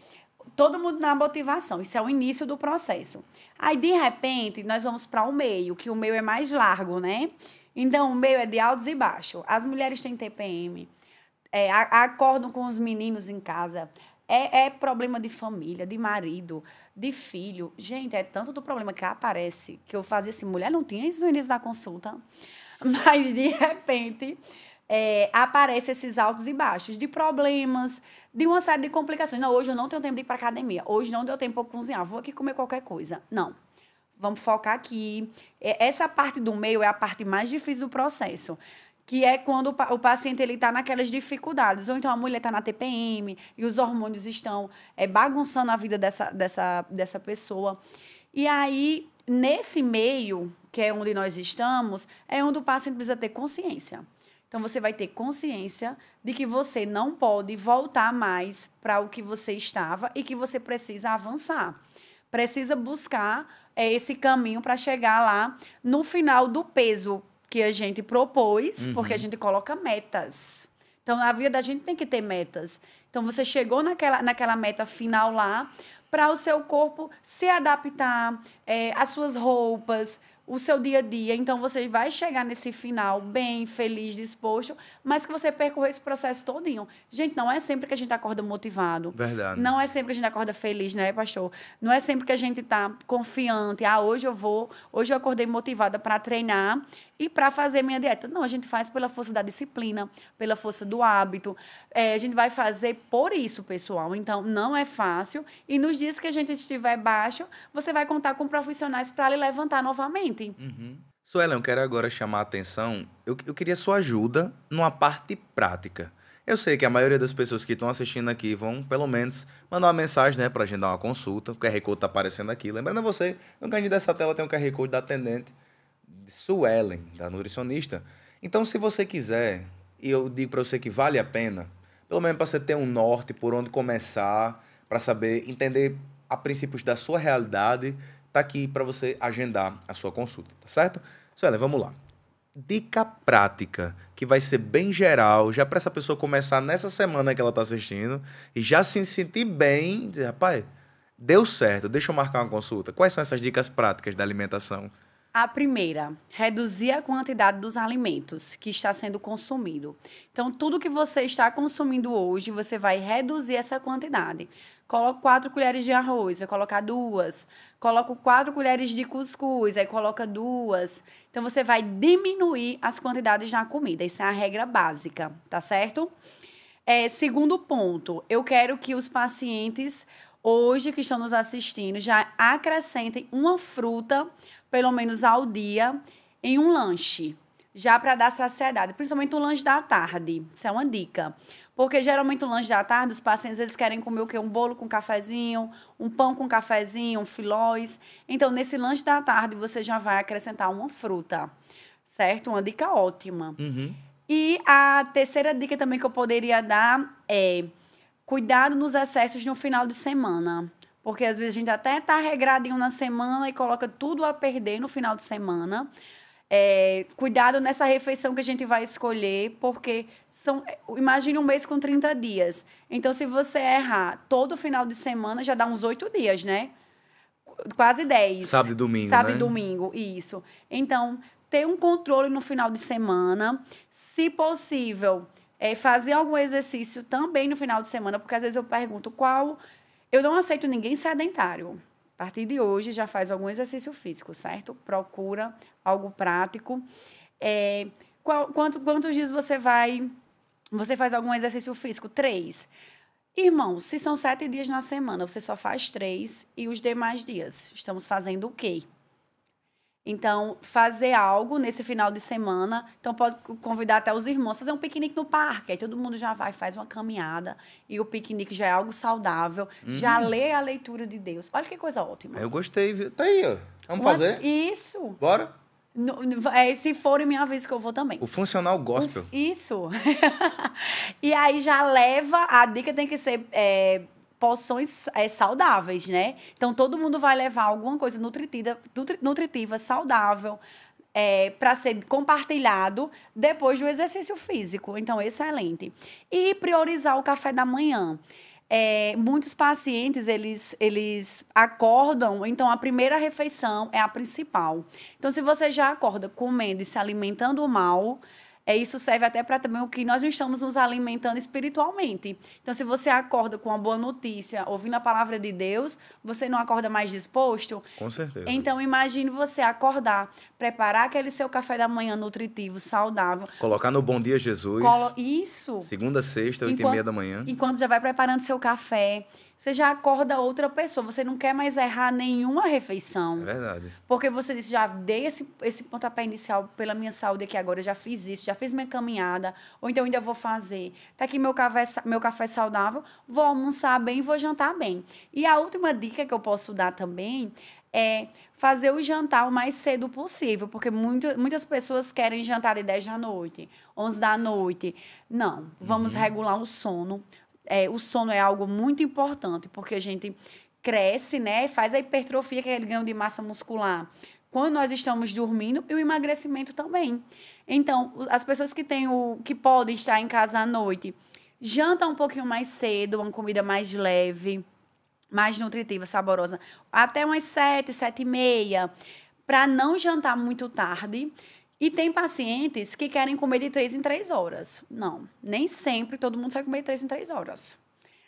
todo mundo na motivação. Isso é o início do processo. Aí, de repente, nós vamos para o meio, que o meio é mais largo, né? Então, o meio é de altos e baixos. As mulheres têm TPM, é, acordam com os meninos em casa. É, é problema de família, de marido, de filho. Gente, é tanto do problema que aparece que eu fazia assim: mulher não tinha isso no início da consulta. Mas, de repente, é, aparecem esses altos e baixos de problemas, de uma série de complicações. Não, hoje eu não tenho tempo de ir para academia. Hoje não deu tempo para cozinhar. Vou aqui comer qualquer coisa. Não. Vamos focar aqui. É, essa parte do meio é a parte mais difícil do processo que é quando o paciente ele está naquelas dificuldades, ou então a mulher está na TPM e os hormônios estão é, bagunçando a vida dessa, dessa, dessa pessoa. E aí, nesse meio, que é onde nós estamos, é onde o paciente precisa ter consciência. Então você vai ter consciência de que você não pode voltar mais para o que você estava e que você precisa avançar. Precisa buscar é, esse caminho para chegar lá no final do peso que a gente propôs, uhum. porque a gente coloca metas. Então, a vida da gente tem que ter metas. Então, você chegou naquela, naquela meta final lá para o seu corpo se adaptar, é, as suas roupas, o seu dia a dia. Então você vai chegar nesse final bem, feliz, disposto, mas que você percorra esse processo todinho. Gente, não é sempre que a gente acorda motivado. Verdade. Não é sempre que a gente acorda feliz, né, pastor? Não é sempre que a gente tá confiante. Ah, hoje eu vou, hoje eu acordei motivada para treinar e para fazer minha dieta. Não, a gente faz pela força da disciplina, pela força do hábito. É, a gente vai fazer por isso, pessoal. Então, não é fácil. E nos dias que a gente estiver baixo, você vai contar com profissionais para lhe levantar novamente. Uhum. Suelen, eu quero agora chamar a atenção. Eu, eu queria sua ajuda numa parte prática. Eu sei que a maioria das pessoas que estão assistindo aqui vão, pelo menos, mandar uma mensagem, né, para agendar uma consulta. O QR Code tá aparecendo aqui. Lembrando você, no cantinho dessa tela tem um QR Code da atendente. Suellen, da nutricionista. Então, se você quiser, e eu digo para você que vale a pena, pelo menos para você ter um norte por onde começar, para saber entender a princípios da sua realidade, tá aqui para você agendar a sua consulta, tá certo? Suelen, vamos lá. Dica prática, que vai ser bem geral, já para essa pessoa começar nessa semana que ela está assistindo e já se sentir bem, dizer, rapaz, deu certo, deixa eu marcar uma consulta. Quais são essas dicas práticas da alimentação? A primeira, reduzir a quantidade dos alimentos que está sendo consumido. Então, tudo que você está consumindo hoje, você vai reduzir essa quantidade. Coloca quatro colheres de arroz, vai colocar duas. Coloca quatro colheres de cuscuz, aí coloca duas. Então, você vai diminuir as quantidades na comida. Isso é a regra básica, tá certo? É, segundo ponto, eu quero que os pacientes hoje que estão nos assistindo já acrescentem uma fruta, pelo menos ao dia, em um lanche. Já para dar saciedade, principalmente o lanche da tarde. Isso é uma dica. Porque geralmente o lanche da tarde, os pacientes eles querem comer o quê? Um bolo com cafezinho, um pão com cafezinho, um filóis. Então, nesse lanche da tarde, você já vai acrescentar uma fruta, certo? Uma dica ótima. Uhum. E a terceira dica também que eu poderia dar é Cuidado nos excessos no final de semana. Porque às vezes a gente até está regradinho na semana e coloca tudo a perder no final de semana. É, cuidado nessa refeição que a gente vai escolher, porque são. É, Imagine um mês com 30 dias. Então, se você errar todo final de semana, já dá uns oito dias, né? Quase 10. Sábado e domingo. Sábado né? e domingo, isso. Então, ter um controle no final de semana. Se possível, é, fazer algum exercício também no final de semana, porque às vezes eu pergunto qual. Eu não aceito ninguém sedentário. A partir de hoje já faz algum exercício físico, certo? Procura algo prático. É, qual, quanto, quantos dias você vai. Você faz algum exercício físico? Três. Irmão, se são sete dias na semana, você só faz três e os demais dias. Estamos fazendo o quê? Então, fazer algo nesse final de semana. Então, pode convidar até os irmãos, fazer um piquenique no parque. Aí todo mundo já vai, faz uma caminhada. E o piquenique já é algo saudável. Uhum. Já lê a leitura de Deus. Olha que coisa ótima. Eu gostei, viu? Tá aí, ó. Vamos uma... fazer? Isso. Bora? No, é, se forem, minha vez que eu vou também. O funcional gospel. Isso. e aí já leva. A dica tem que ser. É, porções é, eh, saudáveis, né? Então todo mundo vai levar alguma coisa nutritiva, nutritiva saudável. É, eh, para ser compartilhado depois do exercício físico. Então, excelente. E priorizar o café da manhã. É, muitos pacientes eles, eles acordam, então a primeira refeição é a principal. Então, se você já acorda comendo e se alimentando mal, é, isso serve até para também o que nós estamos nos alimentando espiritualmente. Então, se você acorda com uma boa notícia, ouvindo a palavra de Deus, você não acorda mais disposto? Com certeza. Então, imagine você acordar, preparar aquele seu café da manhã nutritivo, saudável. Colocar no Bom Dia Jesus. Colo... Isso. Segunda, sexta, oito e meia da manhã. Enquanto já vai preparando seu café você já acorda outra pessoa. Você não quer mais errar nenhuma refeição. É verdade. Porque você disse, já dei esse, esse pontapé inicial pela minha saúde aqui agora, já fiz isso, já fiz minha caminhada, ou então ainda vou fazer. Tá aqui meu café, meu café saudável, vou almoçar bem e vou jantar bem. E a última dica que eu posso dar também é fazer o jantar o mais cedo possível, porque muito, muitas pessoas querem jantar de 10 da noite, 11 da noite. Não, vamos uhum. regular o sono, é, o sono é algo muito importante, porque a gente cresce, né? Faz a hipertrofia, que é aquele ganho de massa muscular. Quando nós estamos dormindo e o emagrecimento também. Então, as pessoas que têm o que podem estar em casa à noite, janta um pouquinho mais cedo, uma comida mais leve, mais nutritiva, saborosa, até umas sete, sete e meia, para não jantar muito tarde e tem pacientes que querem comer de três em três horas. Não, nem sempre todo mundo vai comer de três em três horas.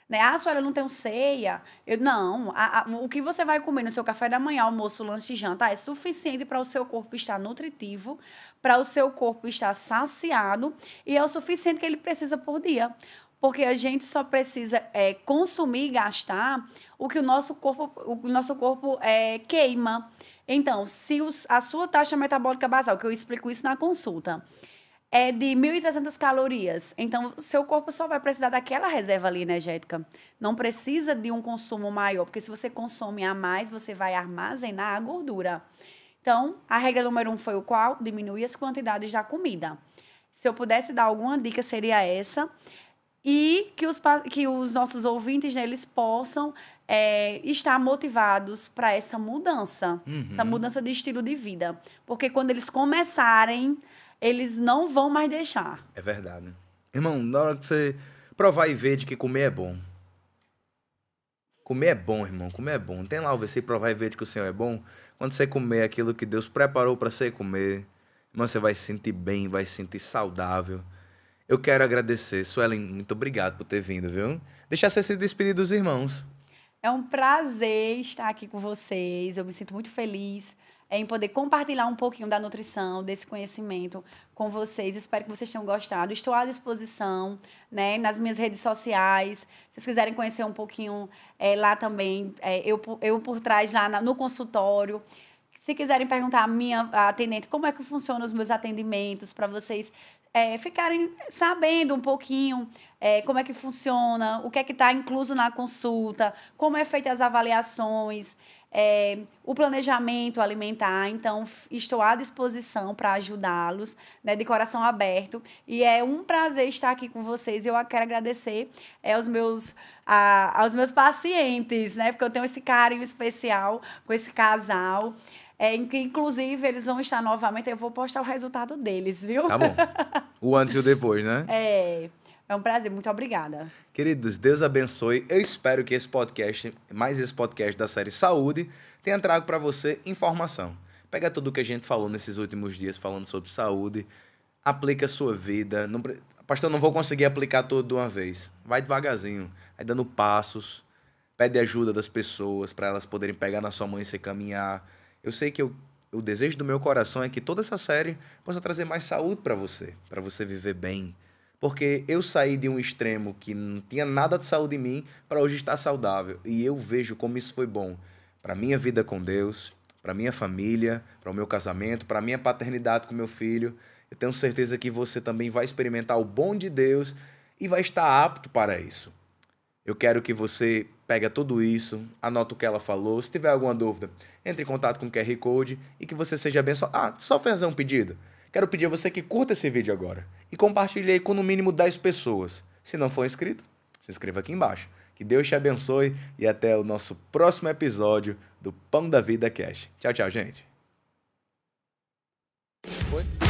Né? Ah, senhora, eu não tenho ceia. Eu, não, a, a, o que você vai comer no seu café da manhã, almoço, lanche e janta é suficiente para o seu corpo estar nutritivo, para o seu corpo estar saciado e é o suficiente que ele precisa por dia. Porque a gente só precisa é, consumir e gastar o que o nosso corpo, o nosso corpo é, queima. Então, se os, a sua taxa metabólica basal, que eu explico isso na consulta, é de 1.300 calorias, então seu corpo só vai precisar daquela reserva ali energética. Não precisa de um consumo maior, porque se você consome a mais, você vai armazenar a gordura. Então, a regra número um foi o qual? Diminuir as quantidades da comida. Se eu pudesse dar alguma dica, seria essa. E que os, que os nossos ouvintes, né, eles possam é, estar motivados para essa mudança, uhum. essa mudança de estilo de vida. Porque quando eles começarem, eles não vão mais deixar. É verdade. Irmão, na hora que você provar e ver de que comer é bom. Comer é bom, irmão, comer é bom. Tem lá o se provar e ver de que o Senhor é bom. Quando você comer aquilo que Deus preparou para você comer, irmão, você vai se sentir bem, vai se sentir saudável. Eu quero agradecer, Suelen, muito obrigado por ter vindo, viu? Deixa você se despedir dos irmãos. É um prazer estar aqui com vocês. Eu me sinto muito feliz eh, em poder compartilhar um pouquinho da nutrição, desse conhecimento com vocês. Espero que vocês tenham gostado. Estou à disposição né, nas minhas redes sociais. Se vocês quiserem conhecer um pouquinho é, lá também, é, eu, eu por trás lá na, no consultório. Se quiserem perguntar à minha atendente como é que funcionam os meus atendimentos, para vocês é, ficarem sabendo um pouquinho é, como é que funciona, o que é que está incluso na consulta, como é feita as avaliações, é, o planejamento alimentar. Então, estou à disposição para ajudá-los, né, de coração aberto. E é um prazer estar aqui com vocês. Eu quero agradecer é, aos, meus, a, aos meus pacientes, né, porque eu tenho esse carinho especial com esse casal. É, inclusive, eles vão estar novamente. Eu vou postar o resultado deles, viu? Tá bom. O antes e o depois, né? É. É um prazer, muito obrigada. Queridos, Deus abençoe. Eu espero que esse podcast, mais esse podcast da série Saúde, tenha trago para você informação. Pega tudo o que a gente falou nesses últimos dias falando sobre saúde, aplica a sua vida. Não, pastor, não vou conseguir aplicar tudo de uma vez. Vai devagarzinho, vai dando passos, pede ajuda das pessoas para elas poderem pegar na sua mão e você caminhar eu sei que eu, o desejo do meu coração é que toda essa série possa trazer mais saúde para você, para você viver bem. Porque eu saí de um extremo que não tinha nada de saúde em mim para hoje estar saudável. E eu vejo como isso foi bom para minha vida com Deus, para minha família, para o meu casamento, para minha paternidade com meu filho. Eu tenho certeza que você também vai experimentar o bom de Deus e vai estar apto para isso. Eu quero que você pega tudo isso, anota o que ela falou. Se tiver alguma dúvida, entre em contato com o QR Code e que você seja abençoado. Ah, só fazer um pedido. Quero pedir a você que curta esse vídeo agora e compartilhe aí com no mínimo 10 pessoas. Se não for inscrito, se inscreva aqui embaixo. Que Deus te abençoe e até o nosso próximo episódio do Pão da Vida Cash. Tchau, tchau, gente. Foi?